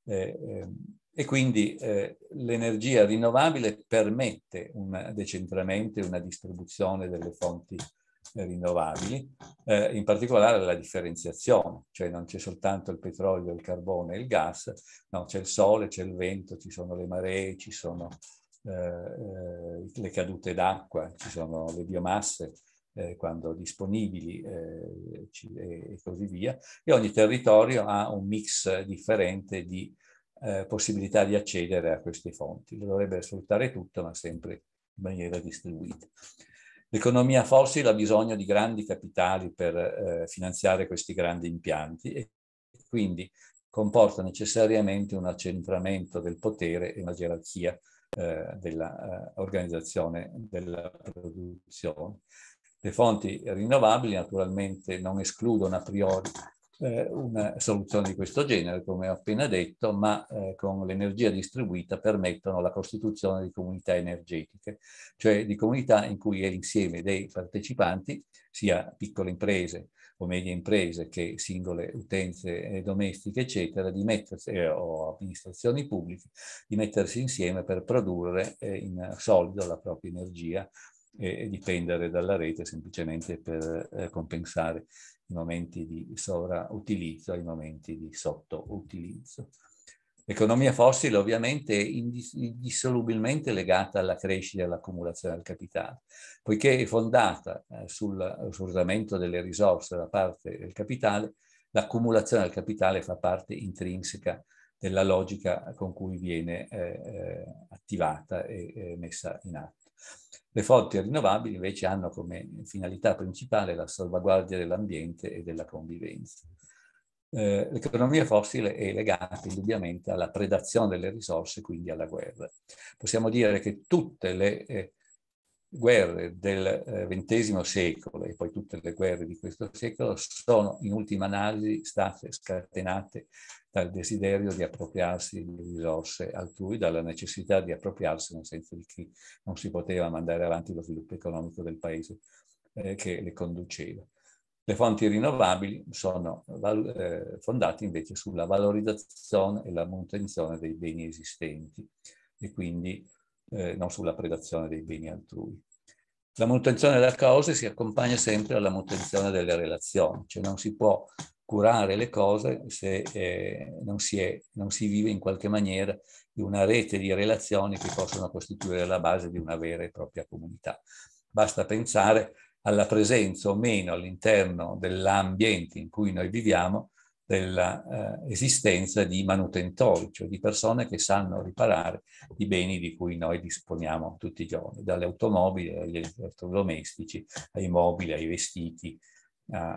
Eh, ehm, e quindi eh, l'energia rinnovabile permette un decentramento e una distribuzione delle fonti eh, rinnovabili, eh, in particolare la differenziazione, cioè non c'è soltanto il petrolio, il carbone e il gas, no, c'è il sole, c'è il vento, ci sono le maree, ci sono eh, eh le cadute d'acqua, ci sono le biomasse, eh, quando disponibili eh, e così via, e ogni territorio ha un mix differente di eh, possibilità di accedere a queste fonti. Lo dovrebbe sfruttare tutto, ma sempre in maniera distribuita. L'economia fossile ha bisogno di grandi capitali per eh, finanziare questi grandi impianti e quindi comporta necessariamente un accentramento del potere e una gerarchia eh, dell'organizzazione eh, della produzione. Le fonti rinnovabili naturalmente non escludono a priori eh, una soluzione di questo genere, come ho appena detto, ma eh, con l'energia distribuita permettono la costituzione di comunità energetiche, cioè di comunità in cui è l'insieme dei partecipanti, sia piccole imprese o medie imprese che singole utenze eh, domestiche, eccetera, di mettersi, eh, o amministrazioni pubbliche, di mettersi insieme per produrre eh, in solido la propria energia e dipendere dalla rete semplicemente per eh, compensare i momenti di sovrautilizzo i momenti di sottoutilizzo. L'economia fossile ovviamente è indissolubilmente legata alla crescita e all'accumulazione del capitale, poiché è fondata eh, sul sfruttamento delle risorse da parte del capitale, l'accumulazione del capitale fa parte intrinseca della logica con cui viene eh, eh attivata e eh, messa in atto. Le fonti rinnovabili invece hanno come finalità principale la salvaguardia dell'ambiente e della convivenza. Eh, l'economia fossile è legata indubbiamente alla predazione delle risorse, quindi alla guerra. Possiamo dire che tutte le eh, guerre del XX eh, secolo e poi tutte le guerre di questo secolo sono in ultima analisi state scatenate dal desiderio di appropriarsi di risorse altrui, dalla necessità di appropriarsi nel senso di chi non si poteva mandare avanti lo sviluppo economico del paese eh, che le conduceva. Le fonti rinnovabili sono eh, fondate invece sulla valorizzazione e la manutenzione dei beni esistenti e quindi eh, non sulla predazione dei beni altrui. La manutenzione della causa si accompagna sempre alla manutenzione delle relazioni, cioè non si può curare le cose se eh, non, si è, non si vive in qualche maniera di una rete di relazioni che possono costituire la base di una vera e propria comunità. Basta pensare alla presenza o meno all'interno dell'ambiente in cui noi viviamo dell'esistenza eh, di manutentori, cioè di persone che sanno riparare i beni di cui noi disponiamo tutti i giorni, dalle automobili agli elettrodomestici, ai mobili, ai vestiti, a,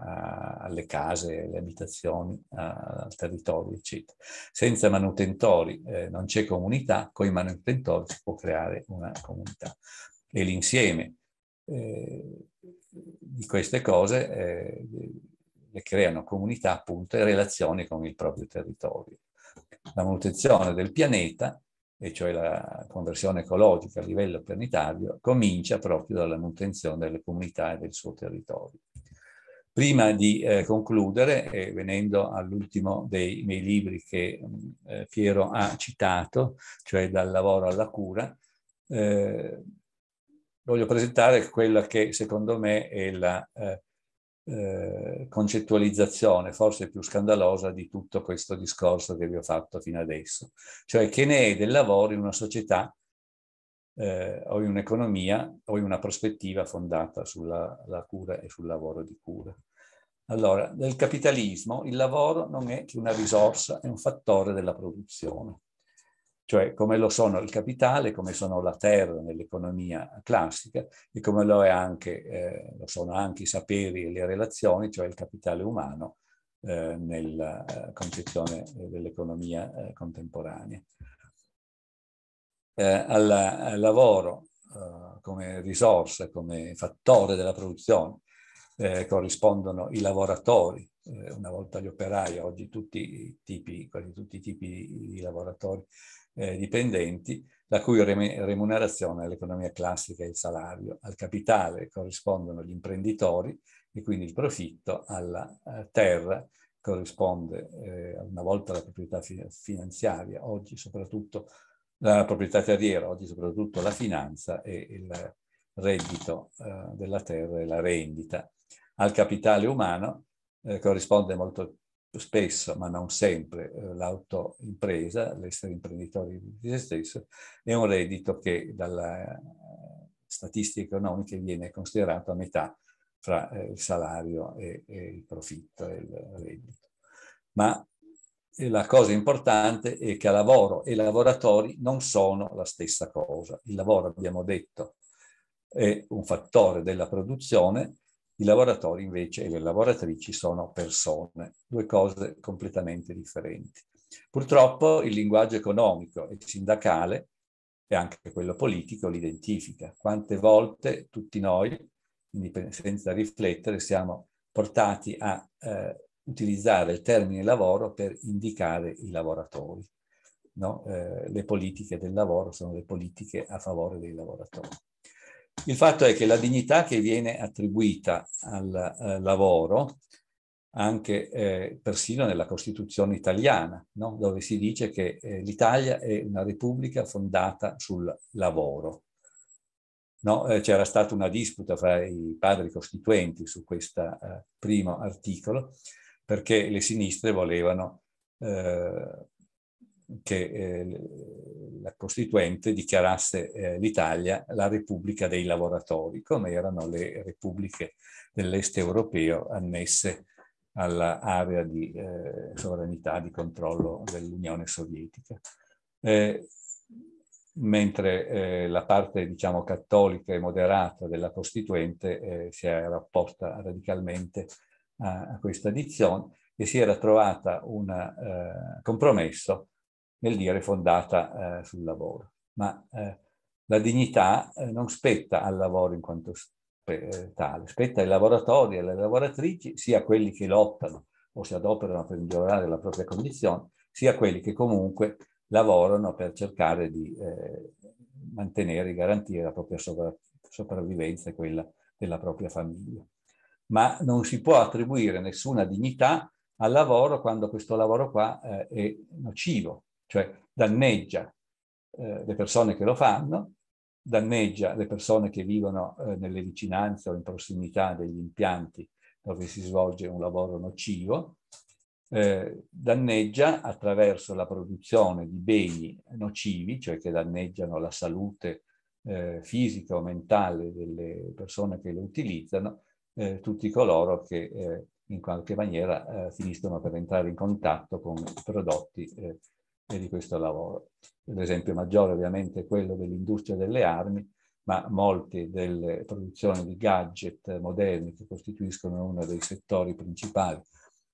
alle case, alle abitazioni, a, al territorio, eccetera. Senza manutentori eh, non c'è comunità, con i manutentori si può creare una comunità. E l'insieme eh, di queste cose eh, e creano comunità appunto e relazioni con il proprio territorio. La manutenzione del pianeta, e cioè la conversione ecologica a livello planetario, comincia proprio dalla manutenzione delle comunità e del suo territorio. Prima di eh, concludere, eh, venendo all'ultimo dei miei libri che eh, Piero ha citato, cioè dal lavoro alla cura, eh, voglio presentare quella che secondo me è la eh, eh, concettualizzazione forse più scandalosa di tutto questo discorso che vi ho fatto fino adesso. Cioè che ne è del lavoro in una società eh, o in un'economia o in una prospettiva fondata sulla cura e sul lavoro di cura. Allora, nel capitalismo il lavoro non è che una risorsa, è un fattore della produzione cioè come lo sono il capitale, come sono la terra nell'economia classica e come lo, anche, eh, lo sono anche i saperi e le relazioni, cioè il capitale umano eh, nella eh, concezione dell'economia eh, contemporanea. Eh, al, al, lavoro eh, come risorsa, come fattore della produzione, corrispondono i lavoratori, una volta gli operai, oggi tutti tipi, quasi tutti i tipi di lavoratori eh, dipendenti, la cui remunerazione all'economia classica è il salario. Al capitale corrispondono gli imprenditori e quindi il profitto, alla eh, terra corrisponde eh, una volta la proprietà fi finanziaria, oggi soprattutto la proprietà terriera, oggi soprattutto la finanza e il reddito eh, della terra e la rendita. Al capitale umano eh, corrisponde molto spesso, ma non sempre, eh, l'autoimpresa, l'essere imprenditori di se stesso, è un reddito che dalla eh, statistica economica viene considerato a metà fra eh, il salario e, il profitto e il reddito. Ma la cosa importante è che lavoro e lavoratori non sono la stessa cosa. Il lavoro, abbiamo detto, è un fattore della produzione, i lavoratori invece e le lavoratrici sono persone, due cose completamente differenti. Purtroppo il linguaggio economico e sindacale e anche quello politico l'identifica. Quante volte tutti noi, senza riflettere, siamo portati a eh, utilizzare il termine lavoro per indicare i lavoratori. No? Eh, le politiche del lavoro sono le politiche a favore dei lavoratori. Il fatto è che la dignità che viene attribuita al eh, lavoro, anche eh, persino nella Costituzione italiana, no? dove si dice che eh, l'Italia è una repubblica fondata sul lavoro. No? Eh, c'era stata una disputa fra i padri costituenti su questo eh, primo articolo, perché le sinistre volevano eh, che eh, la Costituente dichiarasse eh, l'Italia la Repubblica dei lavoratori, come erano le repubbliche dell'est europeo annesse all'area di eh, sovranità, di controllo dell'Unione Sovietica. Eh, mentre eh, la parte, diciamo, cattolica e moderata della Costituente eh, si era opposta radicalmente a, a questa dizione e si era trovata un compromesso nel dire fondata eh, sul lavoro. Ma eh, la dignità eh, non spetta al lavoro in quanto spe eh, tale, spetta ai lavoratori e alle lavoratrici, sia quelli che lottano o si adoperano per migliorare la propria condizione, sia quelli che comunque lavorano per cercare di eh, mantenere e garantire la propria sovra sopravvivenza e quella della propria famiglia. Ma non si può attribuire nessuna dignità al lavoro quando questo lavoro qua eh, è nocivo, cioè danneggia eh, le persone che lo fanno, danneggia le persone che vivono eh, nelle vicinanze o in prossimità degli impianti dove si svolge un lavoro nocivo, eh, danneggia attraverso la produzione di beni nocivi, cioè che danneggiano la salute eh, fisica o mentale delle persone che lo utilizzano, eh, tutti coloro che eh, in qualche maniera finiscono per entrare in contatto con prodotti e di questo lavoro. L'esempio maggiore ovviamente è quello dell'industria delle armi, ma molte delle produzioni di gadget moderni che costituiscono uno dei settori principali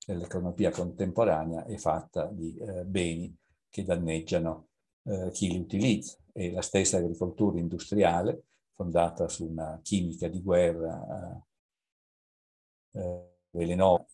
dell'economia contemporanea è fatta di eh, beni che danneggiano eh, chi li utilizza. E la stessa agricoltura industriale, fondata su una chimica di guerra eh, velenosa, eh,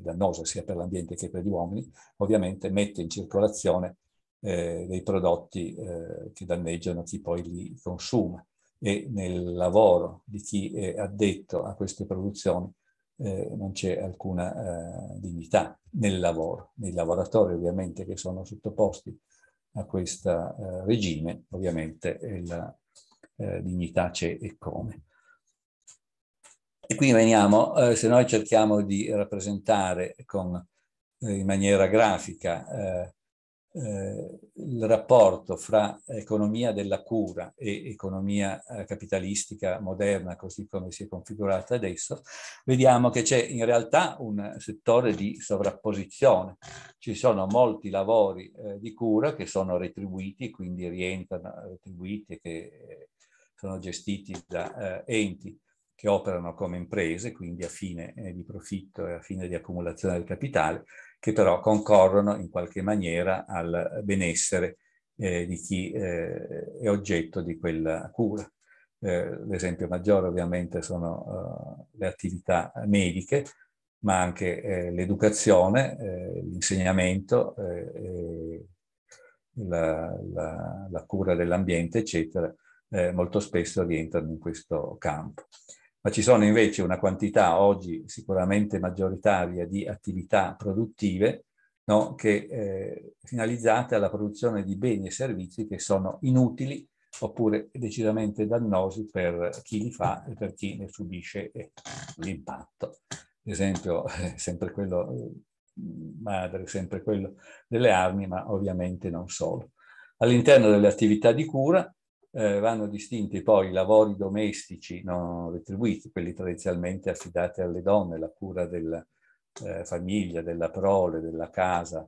dannoso sia per l'ambiente che per gli uomini, ovviamente mette in circolazione eh, dei prodotti eh, che danneggiano chi poi li consuma e nel lavoro di chi è addetto a queste produzioni eh, non c'è alcuna eh, dignità nel lavoro. Nei lavoratori ovviamente che sono sottoposti a questo eh, regime, ovviamente la eh, dignità c'è e come. E qui veniamo, eh, se noi cerchiamo di rappresentare con, eh, in maniera grafica eh, eh, il rapporto fra economia della cura e economia eh, capitalistica moderna, così come si è configurata adesso, vediamo che c'è in realtà un settore di sovrapposizione. Ci sono molti lavori eh, di cura che sono retribuiti, quindi rientrano retribuiti, che sono gestiti da eh, enti che operano come imprese, quindi a fine eh, di profitto e a fine di accumulazione del capitale, che però concorrono in qualche maniera al benessere eh, di chi eh, è oggetto di quella cura. Eh, l'esempio maggiore ovviamente sono eh, le attività mediche, ma anche l'educazione, l'insegnamento, la, la, la cura dell'ambiente, eccetera, eh, molto spesso rientrano in questo campo ma ci sono invece una quantità oggi sicuramente maggioritaria di attività produttive no, che, eh, finalizzate alla produzione di beni e servizi che sono inutili oppure decisamente dannosi per chi li fa e per chi ne subisce eh, l'impatto. L'esempio è eh, sempre quello eh, madre, sempre quello delle armi, ma ovviamente non solo. All'interno delle attività di cura eh, vanno distinti poi i lavori domestici non retribuiti, quelli tradizionalmente affidati alle donne, la cura della eh, famiglia, della prole, della casa,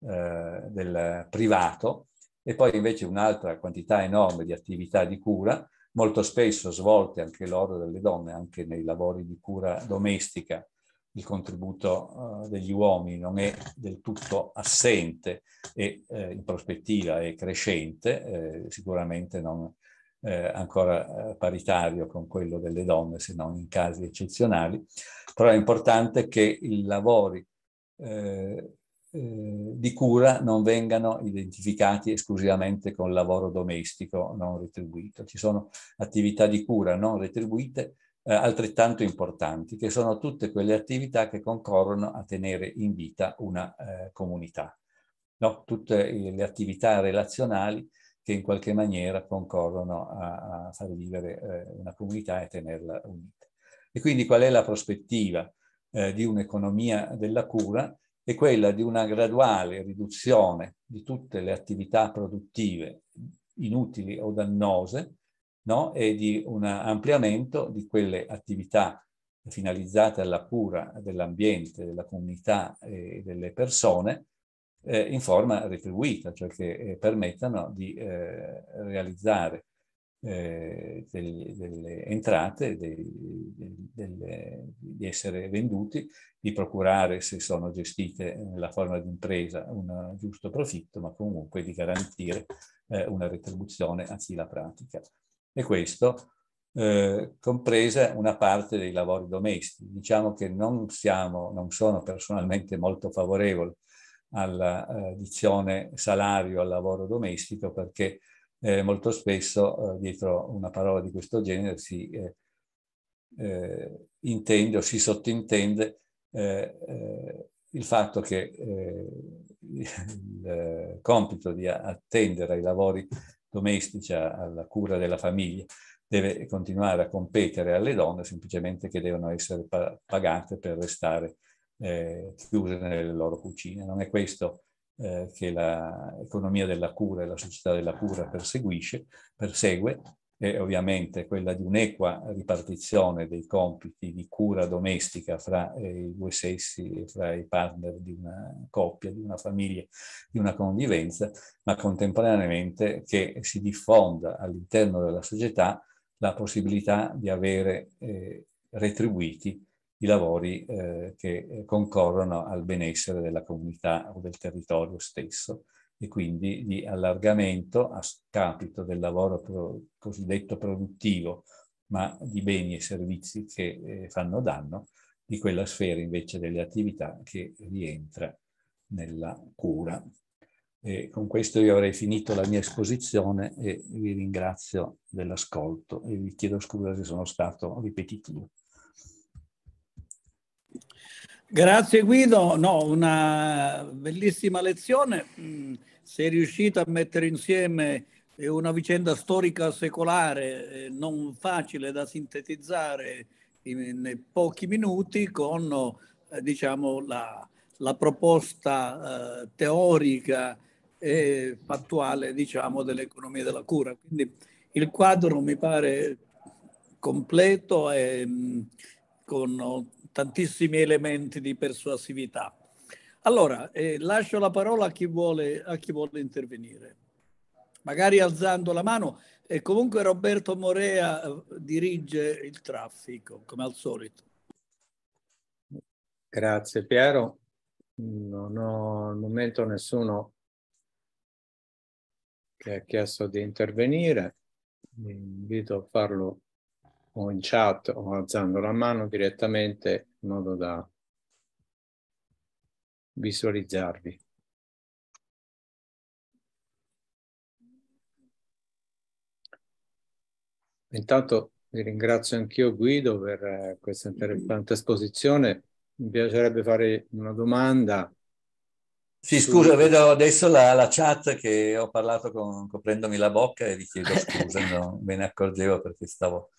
eh, del privato, e poi invece un'altra quantità enorme di attività di cura, molto spesso svolte anche loro dalle donne, anche nei lavori di cura domestica, il contributo eh, degli uomini non è del tutto assente e eh, in prospettiva è crescente, eh, sicuramente non ancora paritario con quello delle donne se non in casi eccezionali, però è importante che i lavori di cura non vengano identificati esclusivamente con lavoro domestico non retribuito. Ci sono attività di cura non retribuite eh, altrettanto importanti, che sono tutte quelle attività che concorrono a tenere in vita una eh, comunità. No? Tutte le attività relazionali che in qualche maniera concorrono a, a far vivere eh, una comunità e tenerla unita. E quindi qual è la prospettiva eh, di un'economia della cura? è quella di una graduale riduzione di tutte le attività produttive inutili o dannose no? e di un ampliamento di quelle attività finalizzate alla cura dell'ambiente, della comunità e delle persone eh, in forma retribuita, cioè che eh, permettano di eh, realizzare eh, degli, delle entrate, dei, delle, di essere venduti, di procurare, se sono gestite eh, nella forma di impresa, un giusto profitto, ma comunque di garantire eh, una retribuzione a chi la pratica e questo eh, compresa una parte dei lavori domestici. Diciamo che non, siamo, non sono personalmente molto favorevole alla eh, dizione salario al lavoro domestico perché eh, molto spesso eh, dietro una parola di questo genere si eh, eh, intende o si sottintende il fatto che il compito di attendere ai lavori domestici, alla cura della famiglia, deve continuare a competere alle donne semplicemente che devono essere pagate per restare eh, chiuse nelle loro cucine. Non è questo eh, che l'economia della cura e la società della cura persegue, è ovviamente quella di un'equa ripartizione dei compiti di cura domestica fra eh, i due sessi e fra i partner di una coppia, di una famiglia, di una convivenza, ma contemporaneamente che si diffonda all'interno della società la possibilità di avere eh, retribuiti i lavori eh, che concorrono al benessere della comunità o del territorio stesso e quindi di allargamento a scapito del lavoro pro, cosiddetto produttivo, ma di beni e servizi che eh, fanno danno, di quella sfera invece delle attività che rientra nella cura. E con questo io avrei finito la mia esposizione e vi ringrazio dell'ascolto e vi chiedo scusa se sono stato ripetitivo. Grazie Guido, no, una bellissima lezione. Mm, Sei riuscito a mettere insieme eh, una vicenda storica secolare eh, non facile da sintetizzare in pochi minuti con eh, diciamo, la, la, proposta teorica e fattuale diciamo, dell'economia della cura. Quindi il quadro mi pare completo e mm, con tantissimi elementi di persuasività. Allora, eh, lascio la parola a chi, vuole, a chi vuole intervenire, magari alzando la mano. E eh, comunque Roberto Morea eh, dirige il traffico, come al solito. Grazie Piero. Non ho al momento nessuno che ha chiesto di intervenire. Vi invito a farlo o in chat o alzando la mano direttamente in modo da visualizzarvi. Intanto vi ringrazio anch'io Guido per eh, questa interessante esposizione. Mi piacerebbe fare una domanda. Sì, su... scusa, vedo adesso la, la, chat che ho parlato con, coprendomi la bocca e vi chiedo scusa, non me ne accorgevo perché stavo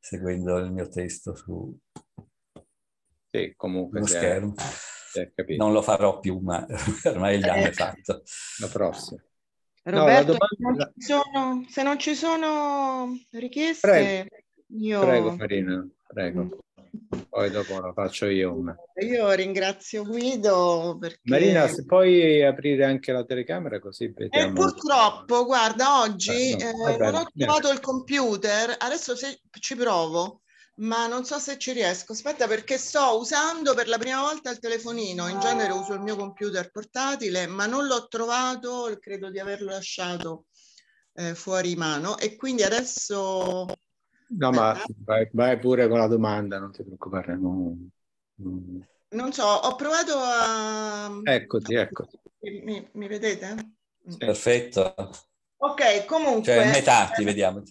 seguendo il mio testo su, sì, comunque. Lo schermo. È, non lo farò più, ma ormai gli hanno eh. fatto. La prossima. Roberto, no, domanda... se, non sono, se, non ci sono richieste, prego, io... Prego Marina, prego. Mm. Poi dopo la faccio io una. Io ringrazio Guido perché... Marina, se puoi aprire anche la telecamera così eh, vediamo. Eh, purtroppo, guarda, oggi eh, no, eh, non ho trovato il computer, adesso se... ci provo ma non so se ci riesco. Aspetta, perché sto usando per la prima volta il telefonino. In genere uso il mio computer portatile, ma non l'ho trovato, credo di averlo lasciato eh, fuori mano. E quindi adesso. No, ma vai, vai, pure con la domanda, non ti preoccupare. No. Mm. Non so, ho provato a. Eccoti, eccoti. Mi, mi vedete? Perfetto. Ok, comunque... Cioè, metà, eh, vediamo.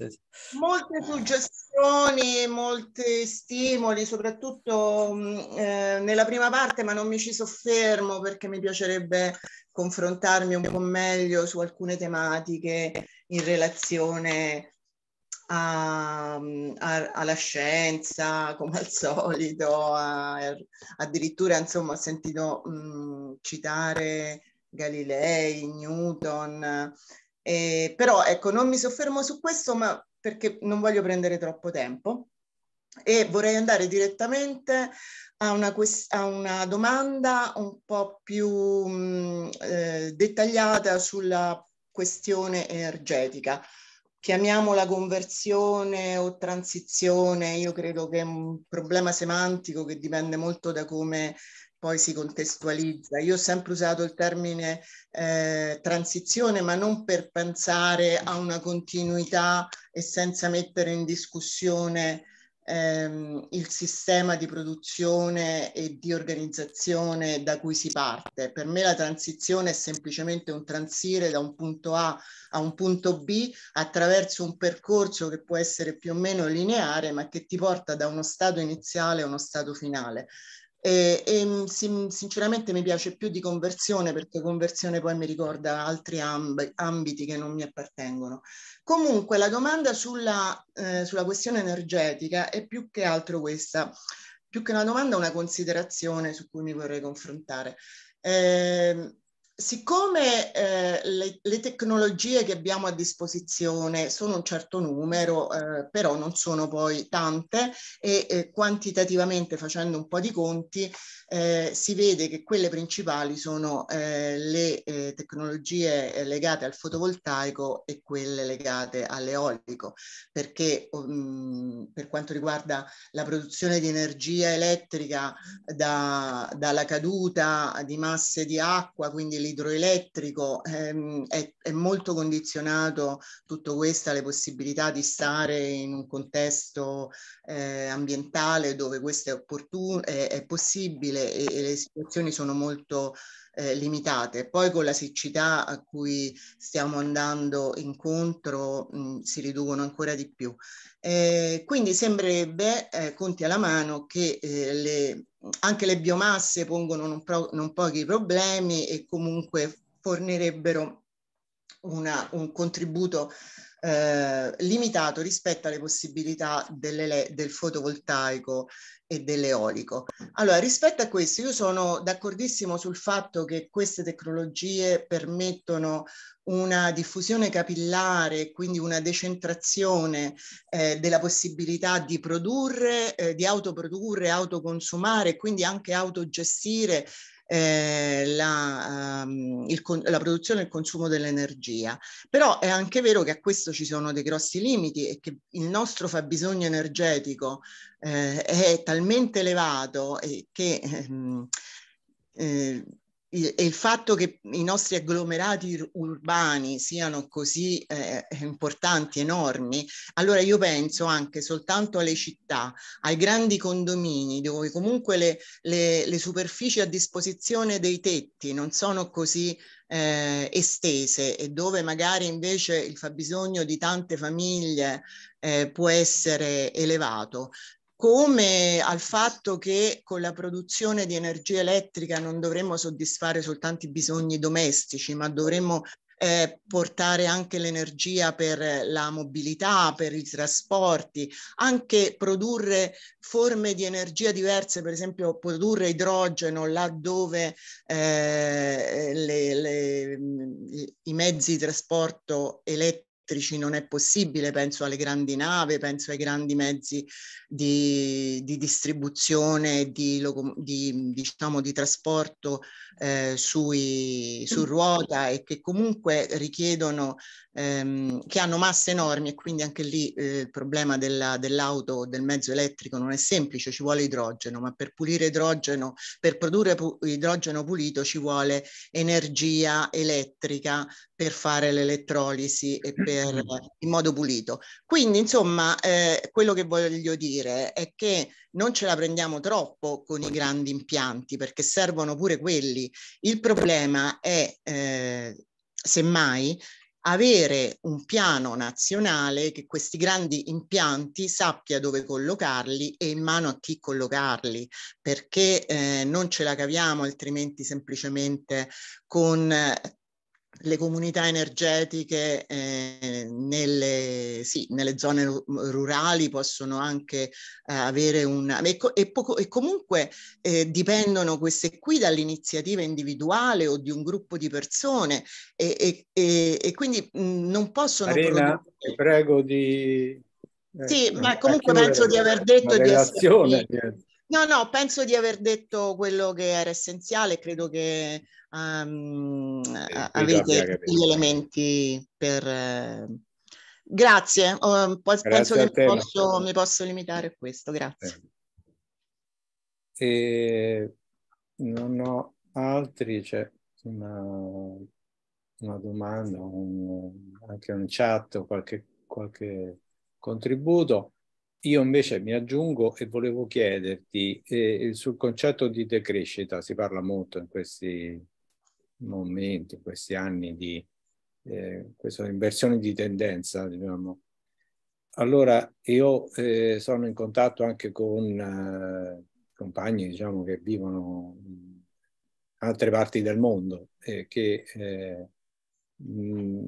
Molte suggestioni, molti stimoli, soprattutto mm, eh, nella prima parte, ma non mi ci soffermo perché mi piacerebbe confrontarmi un po' meglio su alcune tematiche in relazione a, mm, a, alla scienza, come al solito, a, addirittura insomma ho sentito mh, mm, citare Galilei, Newton, eh, però ecco, non mi soffermo su questo, ma perché non voglio prendere troppo tempo e vorrei andare direttamente a una, a una domanda un po' più mh, eh, dettagliata sulla questione energetica. Chiamiamola conversione o transizione, io credo che è un problema semantico che dipende molto da come poi si contestualizza. Io ho sempre usato il termine eh, transizione, ma non per pensare a una continuità e senza mettere in discussione ehm, il sistema di produzione e di organizzazione da cui si parte. Per me la transizione è semplicemente un transire da un punto A a un punto B attraverso un percorso che può essere più o meno lineare, ma che ti porta da uno stato iniziale a uno stato finale. E, e mm, sinceramente mi piace più di conversione perché conversione poi mi ricorda altri amb- ambiti che non mi appartengono. Comunque la domanda sulla, eh, sulla questione energetica è più che altro questa, più che una domanda una considerazione su cui mi vorrei confrontare. Eh, siccome eh, le, le, tecnologie che abbiamo a disposizione sono un certo numero, eh, però non sono poi tante e eh, quantitativamente facendo un po' di conti eh, si vede che quelle principali sono eh, le eh, tecnologie legate al fotovoltaico e quelle legate all'eolico, perché um, per quanto riguarda la produzione di energia elettrica da, dalla caduta di masse di acqua, quindi l'idroelettrico ehm, è, è, molto condizionato tutto questo alle possibilità di stare in un contesto eh, ambientale dove questo è, opportuno, è, è possibile e, e, le situazioni sono molto eh, limitate. Poi con la siccità a cui stiamo andando incontro mh, mm, si riducono ancora di più. Eh, quindi sembrerebbe, eh, conti alla mano, che eh, le anche le biomasse pongono non, pro, non pochi problemi e comunque fornirebbero una, un contributo eh, limitato rispetto alle possibilità del fotovoltaico e dell'eolico. Allora, rispetto a questo, io sono d'accordissimo sul fatto che queste tecnologie permettono una diffusione capillare, quindi una decentrazione eh, della possibilità di produrre, eh, di autoprodurre, autoconsumare, e quindi anche autogestire eh, la, um, il, la, produzione e il consumo dell'energia. Però è anche vero che a questo ci sono dei grossi limiti e che il nostro fabbisogno energetico eh, è talmente elevato che... Ehm, eh, il, il, fatto che i nostri agglomerati urbani siano così eh, importanti, enormi, allora io penso anche soltanto alle città, ai grandi condomini dove comunque le, le, le superfici a disposizione dei tetti non sono così eh, estese e dove magari invece il fabbisogno di tante famiglie eh, può essere elevato come al fatto che con la produzione di energia elettrica non dovremmo soddisfare soltanto i bisogni domestici, ma dovremmo eh, portare anche l'energia per la mobilità, per i trasporti, anche produrre forme di energia diverse, per esempio produrre idrogeno laddove eh, le, le, i mezzi di trasporto elettrici elettrici non è possibile, penso alle grandi navi, penso ai grandi mezzi di, di distribuzione, di, di, diciamo, di trasporto eh, sui, su mm. ruota e che comunque richiedono, ehm, che hanno masse enormi e quindi anche lì eh, il problema della, dell'auto, del mezzo elettrico non è semplice, ci vuole idrogeno, ma per pulire idrogeno, per produrre pu- idrogeno pulito ci vuole energia elettrica per fare l'elettrolisi e mm-hmm. per, in modo pulito. Quindi, insomma, eh, quello che voglio dire è che non ce la prendiamo troppo con i grandi impianti, perché servono pure quelli. Il problema è, eh, semmai, avere un piano nazionale che questi grandi impianti sappia dove collocarli e in mano a chi collocarli, perché eh, non ce la caviamo altrimenti semplicemente con le comunità energetiche eh, nelle, sì, nelle, zone rurali possono anche eh, avere un... E, co- e, poco, e comunque eh, dipendono queste qui dall'iniziativa individuale o di un gruppo di persone e, e quindi mh, mm, non possono... Arena, ti prego di... Eh, sì, ma comunque penso di aver detto di essere... No, no, penso di aver detto quello che era essenziale, credo che um, eh, avete gli elementi per... Eh... Grazie, uh, oh, po- grazie penso che mi posso, mi posso, limitare a questo, grazie. E non ho altri, c'è una, una domanda, un, anche un chat, qualche, qualche contributo. Io invece mi aggiungo e volevo chiederti eh, eh, sul concetto di decrescita, si parla molto in questi momenti, in questi anni di eh, questa inversione di tendenza, diciamo. Allora, io eh, sono in contatto anche con eh, compagni diciamo, che vivono in altre parti del mondo e che eh, mh,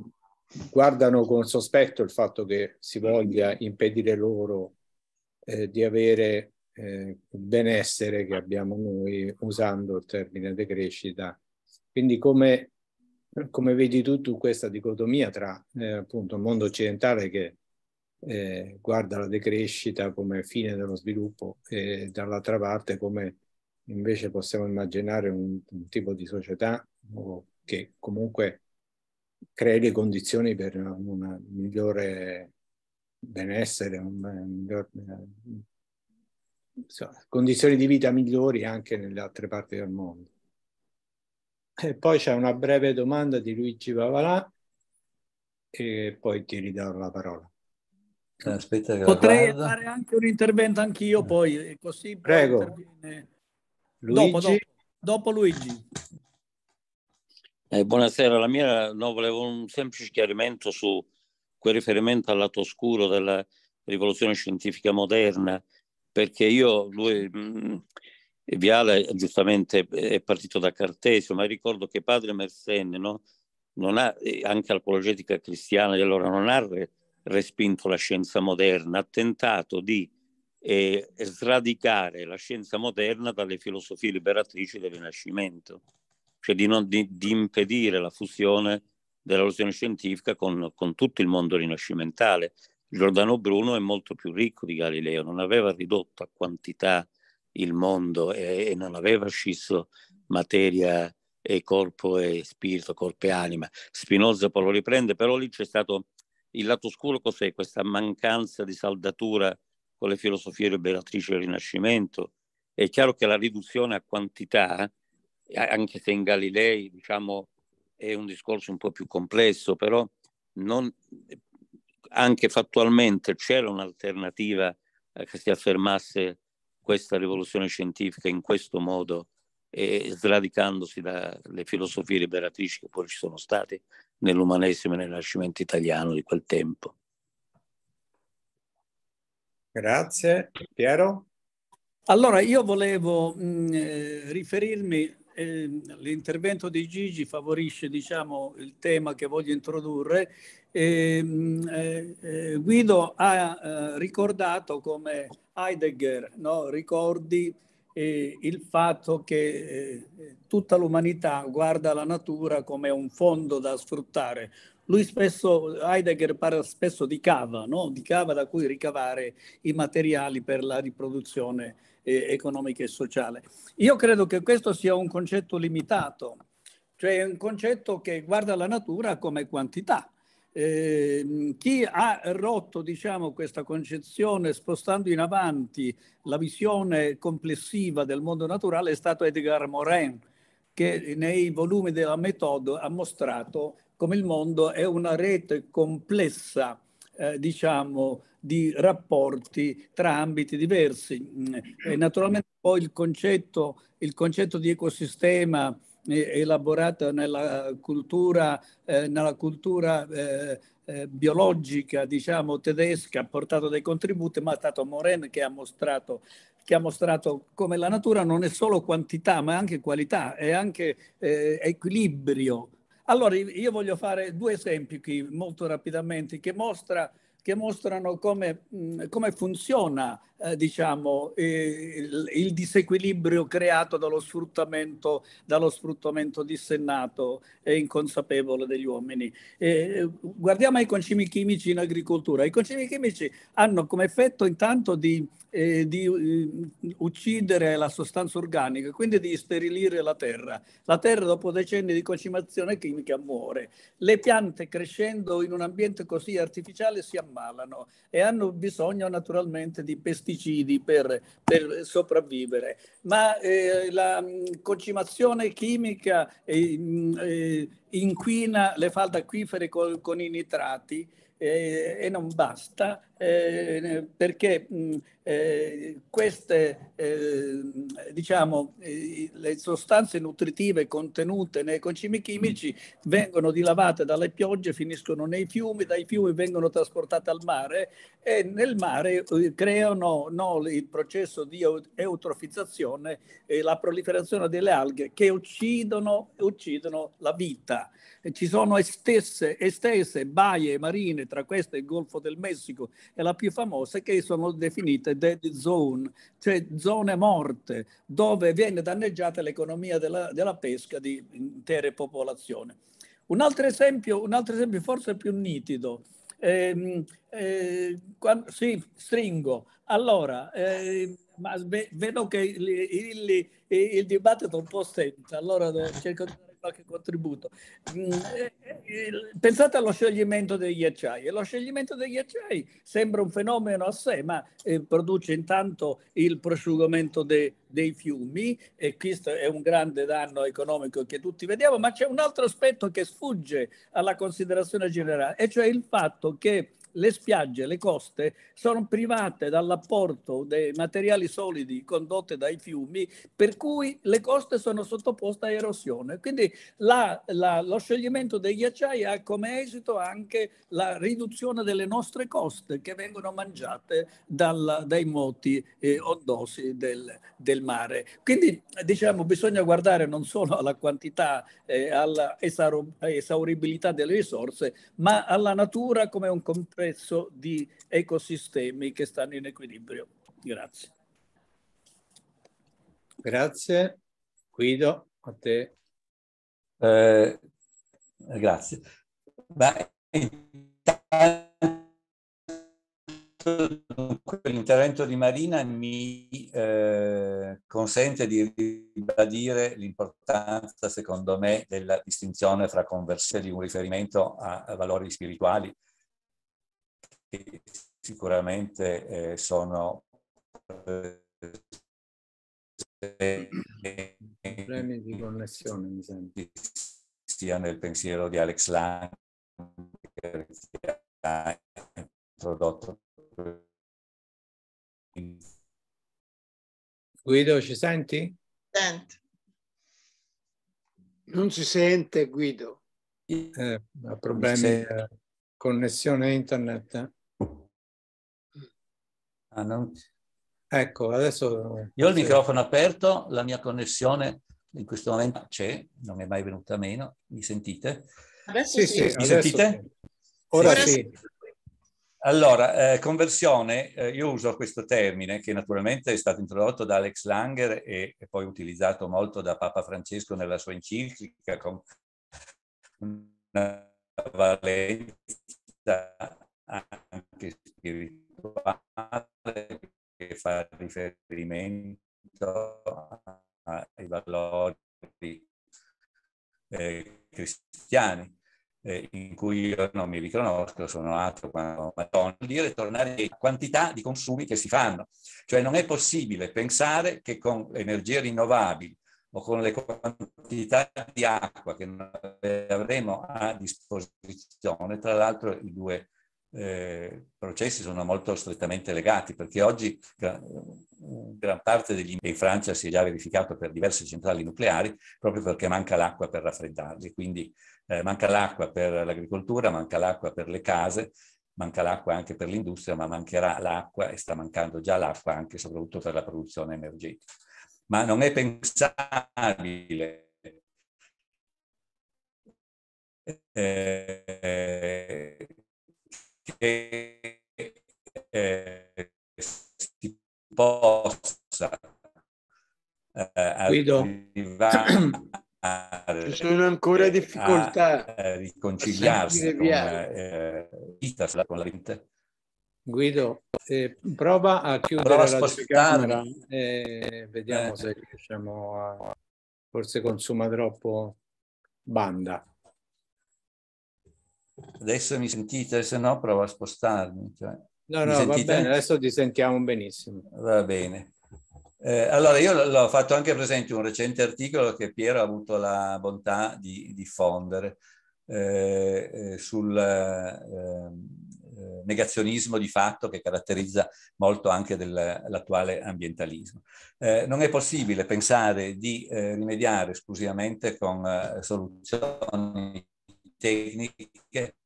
guardano con sospetto il fatto che si voglia impedire loro eh, di avere eh, il benessere che abbiamo noi usando il termine decrescita. Quindi come, come vedi tu, tu questa dicotomia tra eh, appunto il mondo occidentale che eh, guarda la decrescita come fine dello sviluppo e dall'altra parte come invece possiamo immaginare un, un tipo di società che comunque crei le condizioni per una migliore benessere, un, un, insomma, condizioni di vita migliori anche nelle altre parti del mondo. E poi c'è una breve domanda di Luigi Bavalà e poi ti ridarò la parola. Eh, aspetta Potrei guarda. fare anche un intervento anch'io eh. poi, eh, così Prego. Luigi. Dopo, dopo, dopo Luigi. Eh, buonasera, la mia no, volevo un semplice chiarimento su quel riferimento al lato oscuro della rivoluzione scientifica moderna, perché io, lui, mh, mm, Viale giustamente è partito da Cartesio, ma ricordo che padre Mersenne, no, non ha, anche l'apologetica cristiana di allora, non ha re, respinto la scienza moderna, ha tentato di eh, sradicare la scienza moderna dalle filosofie liberatrici del Rinascimento, cioè di, non, di, di impedire la fusione della valutazione scientifica con, con tutto il mondo rinascimentale. Giordano Bruno è molto più ricco di Galileo, non aveva ridotto a quantità il mondo e, e non aveva scisso materia e corpo e spirito, corpo e anima. Spinoza poi lo riprende, però lì c'è stato il lato scuro, cos'è? Questa mancanza di saldatura con le filosofie liberatrici del Rinascimento. È chiaro che la riduzione a quantità, anche se in Galilei, diciamo, è un discorso un po' più complesso, però non, anche fattualmente c'era un'alternativa eh, che si affermasse questa rivoluzione scientifica in questo modo e sradicandosi dalle filosofie liberatrici che poi ci sono state nell'umanesimo e nel Rinascimento italiano di quel tempo. Grazie. Piero? Allora, io volevo mh, mm, eh, riferirmi eh, l'intervento di Gigi favorisce diciamo, il tema che voglio introdurre. Ehm, eh, eh, Guido ha eh, ricordato come Heidegger no? ricordi eh, il fatto che eh, tutta l'umanità guarda la natura come un fondo da sfruttare, lui spesso, Heidegger parla spesso di cava, no? di cava da cui ricavare i materiali per la riproduzione eh, economica e sociale. Io credo che questo sia un concetto limitato, cioè un concetto che guarda la natura come quantità. Eh, chi ha rotto diciamo, questa concezione spostando in avanti la visione complessiva del mondo naturale è stato Edgar Morin, che nei volumi della Metodo ha mostrato come il mondo è una rete complessa eh, diciamo, di rapporti tra ambiti diversi. Mm, e naturalmente poi il concetto, il concetto di ecosistema eh, elaborato nella cultura, eh, nella cultura eh, eh, biologica diciamo, tedesca, ha portato dei contributi, ma è stato Moren che ha mostrato che ha mostrato come la natura non è solo quantità ma anche qualità, è anche eh, equilibrio allora, io voglio fare due esempi qui molto rapidamente che mostra che mostrano come, come funziona eh, diciamo, il, il, disequilibrio creato dallo sfruttamento, dallo sfruttamento dissennato e inconsapevole degli uomini. Eh, guardiamo ai concimi chimici in agricoltura. I concimi chimici hanno come effetto intanto di, eh, di eh, uccidere la sostanza organica, quindi di sterilire la terra. La terra dopo decenni di concimazione chimica muore. Le piante crescendo in un ambiente così artificiale si ammalano ammalano e hanno bisogno naturalmente di pesticidi per, per sopravvivere. Ma eh, la mm, concimazione chimica eh, mm, eh inquina le falde acquifere con, con i nitrati eh, e non basta eh, perché mh, mm, eh, queste eh, diciamo, le sostanze nutritive contenute nei concimi chimici vengono dilavate dalle piogge, finiscono nei fiumi, dai fiumi vengono trasportate al mare e nel mare eh, creano no, il processo di eutrofizzazione e la proliferazione delle alghe che uccidono, uccidono la vita. E ci sono estesse, estese baie marine, tra queste il Golfo del Messico, e la più famosa che sono definite dead zone, cioè zone morte, dove viene danneggiata l'economia della, della pesca di intere popolazioni. Un altro esempio, un altro esempio forse più nitido, ehm, eh, eh, quando, sì, stringo. Allora, eh, ma vedo che il, il, il, dibattito è un po' stenta, allora eh, cerco di qualche contributo. Mm, eh, eh, pensate allo scioglimento degli acciai. Lo scioglimento degli acciai sembra un fenomeno a sé, ma eh, produce intanto il prosciugamento de, dei fiumi e questo è un grande danno economico che tutti vediamo, ma c'è un altro aspetto che sfugge alla considerazione generale, e cioè il fatto che le spiagge, le coste sono private dall'apporto dei materiali solidi condotti dai fiumi, per cui le coste sono sottoposte a erosione. Quindi la, la, lo scioglimento dei ghiacciai ha come esito anche la riduzione delle nostre coste che vengono mangiate dal, dai moti eh, ondosi del, del, mare. Quindi diciamo bisogna guardare non solo alla quantità, eh, all'esauribilità delle risorse, ma alla natura come un complesso prezzo di ecosistemi che stanno in equilibrio. Grazie. Grazie. Guido, a te. Eh, grazie. Beh, l'intervento di Marina mi eh, consente di ribadire l'importanza, secondo me, della distinzione fra conversione di un riferimento a, a valori spirituali sicuramente eh, sono problemi di connessione mi sembra sia nel pensiero di Alex Lang che ha introdotto Guido ci senti? Sento. non si sente Guido eh, ha problemi di connessione internet eh. Ah, Ecco, adesso... Io ho il microfono aperto, la mia connessione in questo momento c'è, non è mai venuta meno. Mi sentite? Adesso sì. sì. Mi adesso sentite? Sì. Ora sì. sì. Allora, eh, conversione, eh, io uso questo termine che naturalmente è stato introdotto da Alex Langer e, e poi utilizzato molto da Papa Francesco nella sua enciclica con una valenza anche spirituale che fa riferimento ai valori eh, cristiani, eh, in cui io non mi riconosco, sono altro quando Madonna, vuol dire tornare alla quantità di consumi che si fanno. Cioè non è possibile pensare che con energie rinnovabili o con le quantità di acqua che avremo a disposizione, tra l'altro i due eh, processi sono molto strettamente legati, perché oggi gra- eh, gran parte degli in Francia si è già verificato per diverse centrali nucleari, proprio perché manca l'acqua per raffreddarli. Quindi eh, manca l'acqua per l'agricoltura, manca l'acqua per le case, manca l'acqua anche per l'industria, ma mancherà l'acqua e sta mancando già l'acqua anche soprattutto per la produzione energetica. Ma non è pensabile eh, che eh, si possa eh, Guido. arrivare Ci sono ancora difficoltà a eh, riconciliarsi con, eh, con la vita. Guido, eh, prova a chiudere prova la telecamera e eh, vediamo eh. se riusciamo a... forse consuma troppo banda. Adesso mi sentite, se no provo a spostarmi. Cioè, no, no, va bene, adesso ti sentiamo benissimo. Va bene. Eh, allora, io l'ho fatto anche presente un recente articolo che Piero ha avuto la bontà di diffondere eh, eh, sul eh, eh, negazionismo di fatto che caratterizza molto anche l'attuale ambientalismo. Eh, non è possibile pensare di rimediare esclusivamente con soluzioni tecniche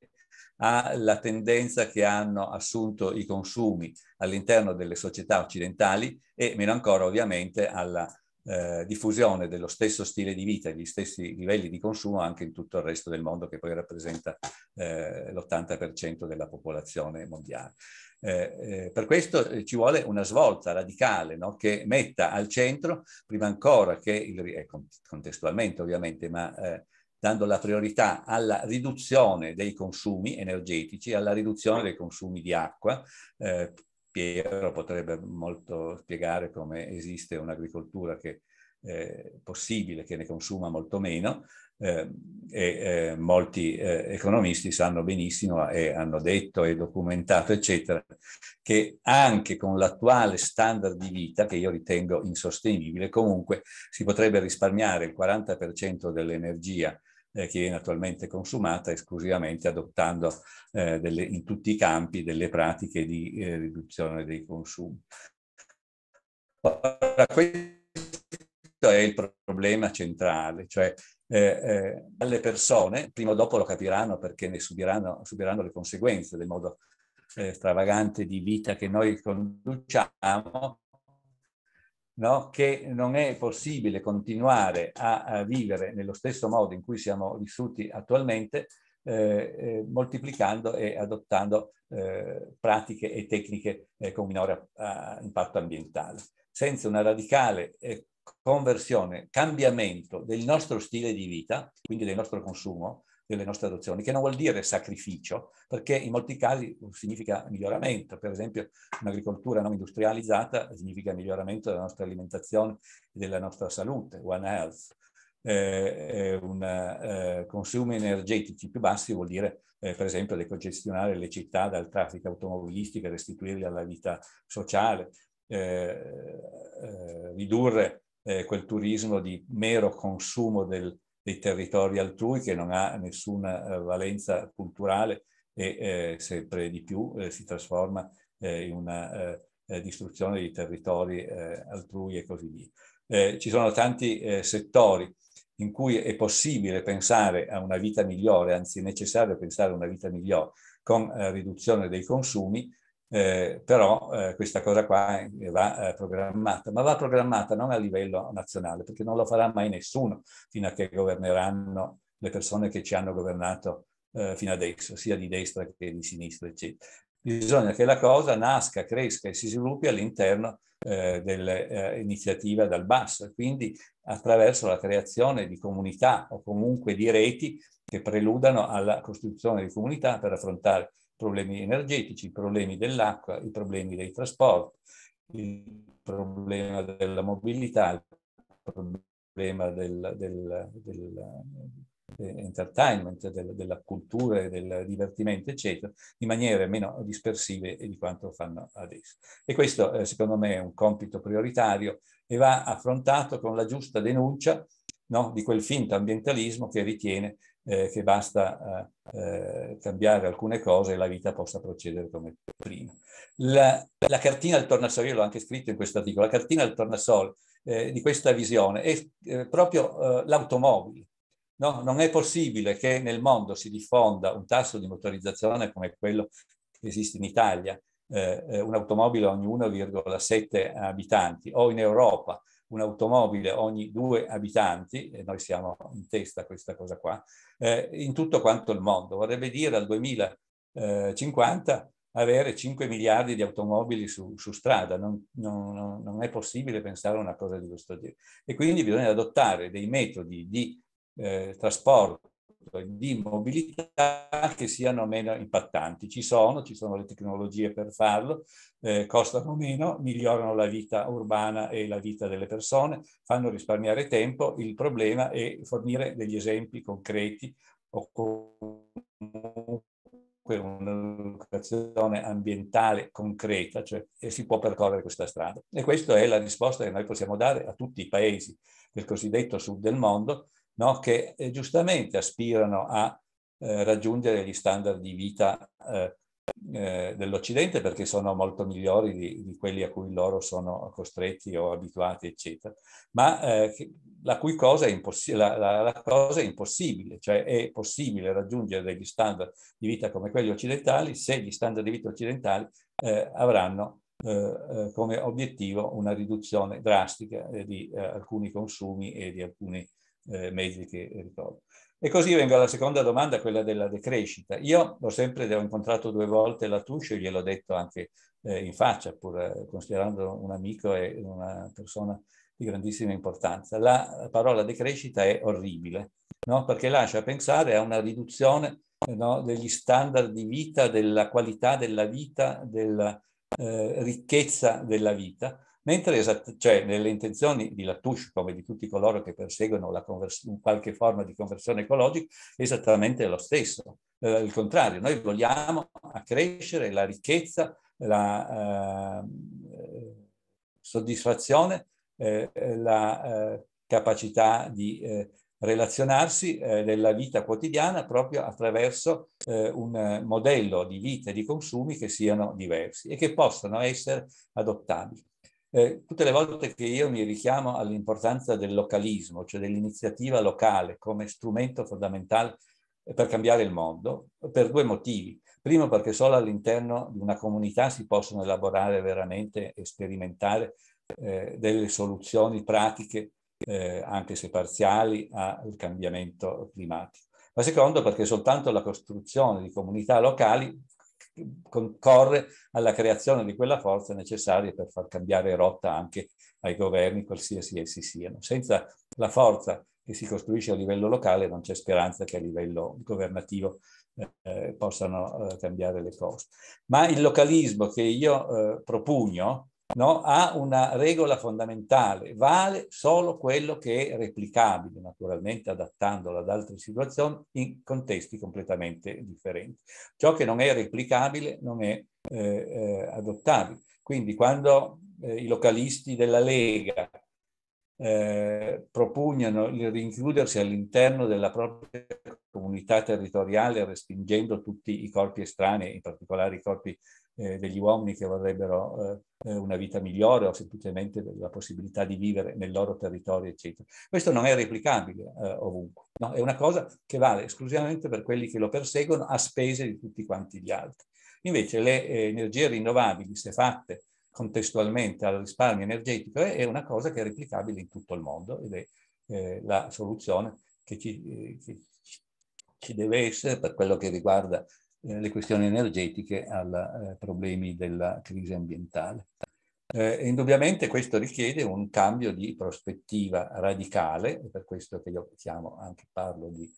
alla tendenza che hanno assunto i consumi all'interno delle società occidentali e meno ancora ovviamente alla eh, diffusione dello stesso stile di vita e gli stessi livelli di consumo anche in tutto il resto del mondo che poi rappresenta eh, l'80% della popolazione mondiale. Eh, eh per questo eh, ci vuole una svolta radicale no? che metta al centro, prima ancora che, il, eh, contestualmente ovviamente, ma dando la priorità alla riduzione dei consumi energetici, alla riduzione dei consumi di acqua. Eh, Piero potrebbe molto spiegare come esiste un'agricoltura che è eh, possibile che ne consuma molto meno eh, e eh, molti eh, economisti sanno benissimo e hanno detto e documentato eccetera che anche con l'attuale standard di vita che io ritengo insostenibile comunque si potrebbe risparmiare il 40% dell'energia eh, che viene attualmente consumata esclusivamente adottando eh, delle, in tutti i campi delle pratiche di eh, riduzione dei consumi. Ora, questo è il problema centrale, cioè eh, eh, alle persone, prima o dopo lo capiranno perché ne subiranno, subiranno le conseguenze del modo eh, stravagante di vita che noi conduciamo, no? che non è possibile continuare a, a, vivere nello stesso modo in cui siamo vissuti attualmente, eh, eh, moltiplicando e adottando eh, pratiche e tecniche eh, con minore a, a impatto ambientale, senza una radicale eh, conversione, cambiamento del nostro stile di vita, quindi del nostro consumo, delle nostre adozioni, che non vuol dire sacrificio, perché in molti casi significa miglioramento. Per esempio, un'agricoltura non industrializzata significa miglioramento della nostra alimentazione e della nostra salute, One Health. Eh, eh una, eh, consumi energetici più bassi vuol dire eh, per esempio decongestionare le città dal traffico automobilistico e restituirle alla vita sociale, eh, eh, ridurre quel turismo di mero consumo del, dei territori altrui che non ha nessuna eh, valenza culturale e eh, sempre di più eh, si trasforma eh, in una eh, eh, distruzione di territori altrui e così via. ci sono tanti settori in cui è possibile pensare a una vita migliore, anzi è necessario pensare a una vita migliore, con riduzione dei consumi, eh, però eh, questa cosa qua eh, va eh, programmata, ma va programmata non a livello nazionale, perché non lo farà mai nessuno fino a che governeranno le persone che ci hanno governato fino adesso, sia di destra che di sinistra, eccetera. Bisogna che la cosa nasca, cresca e si sviluppi all'interno eh, dell'iniziativa dal basso, quindi attraverso la creazione di comunità o comunque di reti che preludano alla costruzione di comunità per affrontare problemi energetici, i problemi dell'acqua, i problemi dei trasporti, il problema della mobilità, il problema dell'entertainment, del, del, eh, del, della cultura e del divertimento, eccetera, in maniere meno dispersive di quanto fanno adesso. E questo, eh, secondo me, è un compito prioritario e va affrontato con la giusta denuncia No, di quel finto ambientalismo che ritiene eh, che basta eh, cambiare alcune cose e la vita possa procedere come prima. La, la cartina del tornasole, io l'ho anche scritto in questo articolo, la cartina del tornasole eh, di questa visione è eh, proprio eh, l'automobile. No? Non è possibile che nel mondo si diffonda un tasso di motorizzazione come quello che esiste in Italia, eh, un'automobile ogni 1,7 abitanti, o in Europa un'automobile ogni 2 abitanti, e noi siamo in testa a questa cosa qua, eh, in tutto quanto il mondo. Vorrebbe dire al 2050 eh, avere 5 miliardi di automobili su, su strada, non, non, non, è possibile pensare a una cosa di questo genere. E quindi bisogna adottare dei metodi di eh, trasporto di mobilità che siano meno impattanti. Ci sono, ci sono le tecnologie per farlo, eh, costano meno, migliorano la vita urbana e la vita delle persone, fanno risparmiare tempo. Il problema è fornire degli esempi concreti o comunque un'educazione ambientale concreta, cioè si può percorrere questa strada. E questa è la risposta che noi possiamo dare a tutti i paesi del cosiddetto sud del mondo no? che eh, giustamente aspirano a eh, raggiungere gli standard di vita eh, eh, dell'Occidente perché sono molto migliori di, di, quelli a cui loro sono costretti o abituati, eccetera, ma eh, la cui cosa è, impossi- la, la, la cosa è impossibile, cioè è possibile raggiungere degli standard di vita come quelli occidentali se gli standard di vita occidentali avranno eh, come obiettivo una riduzione drastica eh, di eh, alcuni consumi e di alcuni eh, mezzi che ricordo. E così vengo alla seconda domanda, quella della decrescita. Io l'ho sempre ho incontrato due volte la Latuscio, gliel'ho detto anche eh, in faccia, pur eh, considerando un amico e una persona di grandissima importanza. La parola decrescita è orribile, no? perché lascia pensare a una riduzione no? degli standard di vita, della qualità della vita, della eh, ricchezza della vita, Mentre cioè, nelle intenzioni di Latouche, come di tutti coloro che perseguono convers- qualche forma di conversione ecologica, è esattamente lo stesso. Eh, il contrario, noi vogliamo accrescere la ricchezza, la eh, soddisfazione, eh, la eh, capacità di eh, relazionarsi eh, nella vita quotidiana proprio attraverso un modello di vita e di consumi che siano diversi e che possano essere adottabili. Eh, tutte le volte che io mi richiamo all'importanza del localismo, cioè dell'iniziativa locale come strumento fondamentale per cambiare il mondo, per due motivi. Primo perché solo all'interno di una comunità si possono elaborare veramente e sperimentare eh, delle soluzioni pratiche, eh, anche se parziali, al cambiamento climatico. Ma secondo perché soltanto la costruzione di comunità locali concorre alla creazione di quella forza necessaria per far cambiare rotta anche ai governi, qualsiasi essi siano. Senza la forza che si costruisce a livello locale non c'è speranza che a livello governativo eh, possano eh, cambiare le cose. Ma il localismo che io eh, propugno no? ha una regola fondamentale, vale solo quello che è replicabile, naturalmente adattandolo ad altre situazioni in contesti completamente differenti. Ciò che non è replicabile non è eh, eh, adottabile. Quindi quando eh, i localisti della Lega eh, propugnano il rinchiudersi all'interno della propria comunità territoriale respingendo tutti i corpi estranei, in particolare i corpi eh, degli uomini che vorrebbero eh, una vita migliore o semplicemente la possibilità di vivere nel loro territorio, eccetera. Questo non è replicabile eh, ovunque, no? è una cosa che vale esclusivamente per quelli che lo perseguono a spese di tutti quanti gli altri. Invece le eh, energie rinnovabili, se fatte contestualmente al risparmio energetico, è una cosa che è replicabile in tutto il mondo ed è eh, la soluzione che ci, eh, che ci deve essere per quello che riguarda eh, le questioni energetiche ai eh, problemi della crisi ambientale. Eh, indubbiamente questo richiede un cambio di prospettiva radicale, è per questo che io chiamo, anche parlo di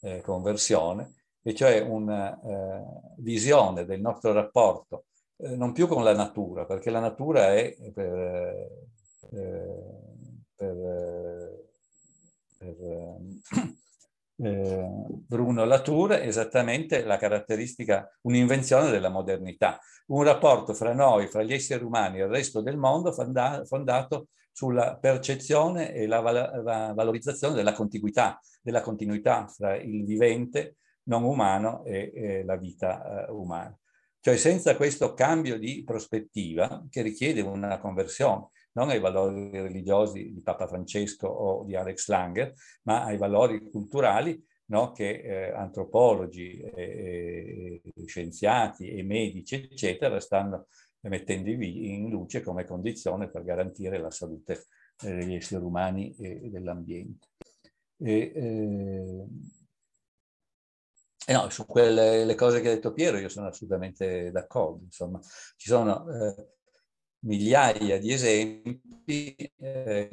eh, conversione, e cioè una eh, visione del nostro rapporto eh, non più con la natura, perché la natura è per, per, per ehm, eh, Bruno Latour esattamente la caratteristica, un'invenzione della modernità, un rapporto fra noi, fra gli esseri umani e il resto del mondo fonda, fondato sulla percezione e la, val la valorizzazione della contiguità, della continuità fra il vivente non umano e, e la vita eh, umana. Cioè senza questo cambio di prospettiva che richiede una conversione, non ai valori religiosi di Papa Francesco o di Alex Langer, ma ai valori culturali no, che eh, antropologi, e, scienziati e medici, eccetera, stanno mettendo in luce come condizione per garantire la salute eh, degli esseri umani e dell'ambiente. E, eh, eh no, su quelle cose che ha detto Piero io sono assolutamente d'accordo, insomma, ci sono eh, migliaia di esempi eh, che,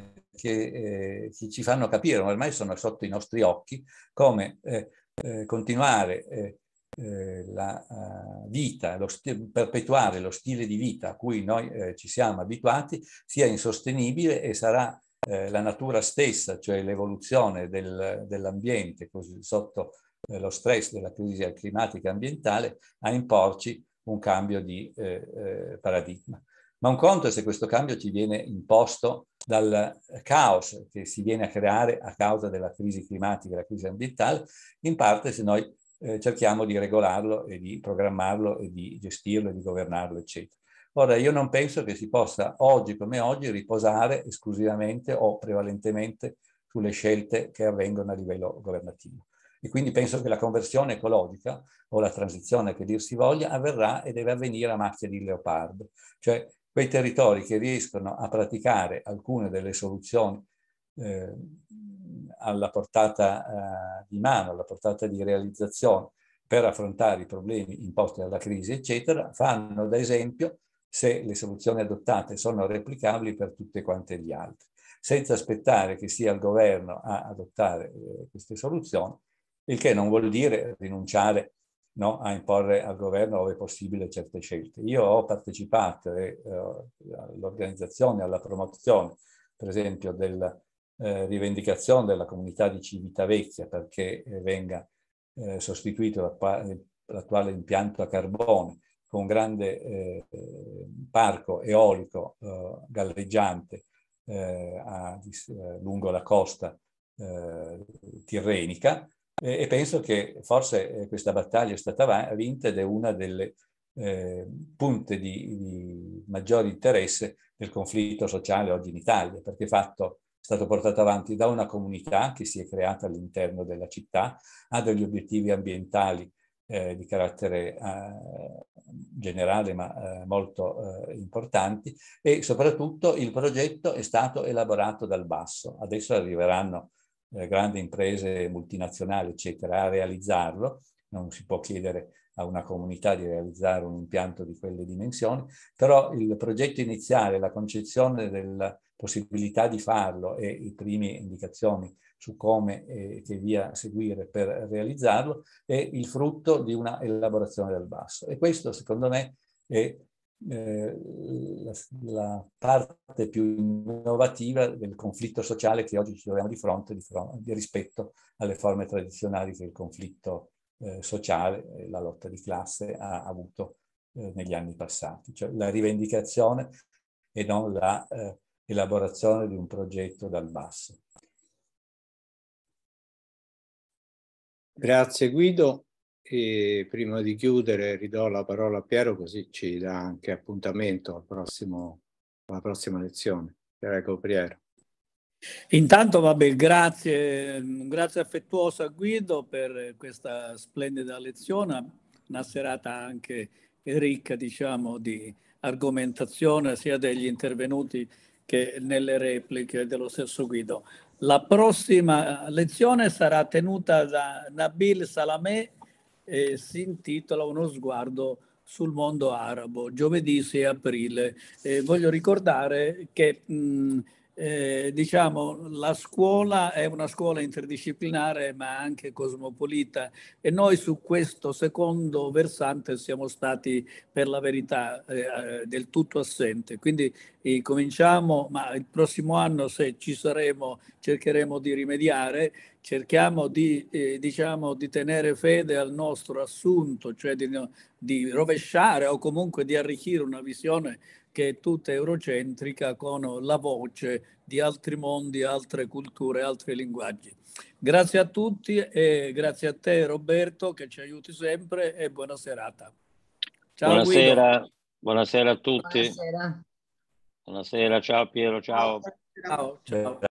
eh, che, ci fanno capire, ormai sono sotto i nostri occhi, come eh, eh continuare eh, eh, la vita, lo perpetuare lo stile di vita a cui noi ci siamo abituati sia insostenibile e sarà la natura stessa, cioè l'evoluzione del, dell'ambiente sotto lo stress della crisi climatica e ambientale, a imporci un cambio di paradigma. Ma un conto è se questo cambio ci viene imposto dal caos che si viene a creare a causa della crisi climatica, della crisi ambientale, in parte se noi eh, cerchiamo di regolarlo e di programmarlo e di gestirlo e di governarlo, eccetera. Ora, io non penso che si possa oggi come oggi riposare esclusivamente o prevalentemente sulle scelte che avvengono a livello governativo. E quindi penso che la conversione ecologica o la transizione che dir si voglia avverrà e deve avvenire a macchia di leopardo, cioè quei territori che riescono a praticare alcune delle soluzioni eh, alla portata eh, di mano, alla portata di realizzazione per affrontare i problemi imposti dalla crisi, eccetera, fanno da esempio se le soluzioni adottate sono replicabili per tutte quante gli altri, senza aspettare che sia il governo a adottare eh, queste soluzioni, il che non vuol dire rinunciare no, a imporre al governo, ove possibile, certe scelte. Io ho partecipato eh, all'organizzazione, alla promozione, per esempio, della eh, rivendicazione della comunità di Civitavecchia perché eh, venga eh, sostituito l'attuale impianto a carbone con un grande eh, parco eolico eh, galleggiante a, lungo la costa tirrenica, e penso che forse eh, questa battaglia è stata vinta ed è una delle eh, punte di, di maggiore interesse del conflitto sociale oggi in Italia, perché fatto è stato portato avanti da una comunità che si è creata all'interno della città, ha degli obiettivi ambientali eh, di carattere eh, generale ma eh, molto eh, importanti e soprattutto il progetto è stato elaborato dal basso. Adesso arriveranno eh, grandi imprese multinazionali, eccetera, a realizzarlo, non si può chiedere a una comunità di realizzare un impianto di quelle dimensioni, però il progetto iniziale, la concezione della possibilità di farlo e i primi indicazioni su come e eh, che via seguire per realizzarlo è il frutto di una elaborazione dal basso. E questo, secondo me, è eh, la, la, parte più innovativa del conflitto sociale che oggi ci troviamo di fronte, di fronte rispetto alle forme tradizionali che il conflitto eh, sociale e la lotta di classe ha avuto eh, negli anni passati, cioè la rivendicazione e non la eh, elaborazione di un progetto dal basso. Grazie Guido. E prima di chiudere ridò la parola a Piero così ci dà anche appuntamento al prossimo, alla prossima lezione. Prego Piero. Intanto vabbè, grazie, grazie affettuoso a Guido per questa splendida lezione, una serata anche ricca diciamo di argomentazione sia degli intervenuti che nelle repliche dello stesso Guido. La prossima lezione sarà tenuta da Nabil Salameh eh, si intitola Uno sguardo sul mondo arabo, giovedì 6 aprile. Eh, voglio ricordare che mh, eh, diciamo, la scuola è una scuola interdisciplinare ma anche cosmopolita e noi su questo secondo versante siamo stati per la verità eh, eh del tutto assente. Quindi eh, cominciamo, ma il prossimo anno se ci saremo cercheremo di rimediare, cerchiamo di, eh, diciamo, di tenere fede al nostro assunto, cioè di, di rovesciare o comunque di arricchire una visione che è tutta eurocentrica con la voce di altri mondi, altre culture, altri linguaggi. Grazie a tutti e grazie a te Roberto che ci aiuti sempre e buona serata. Ciao, buonasera, buonasera a tutti. Buonasera. buonasera ciao Piero, ciao. ciao. ciao.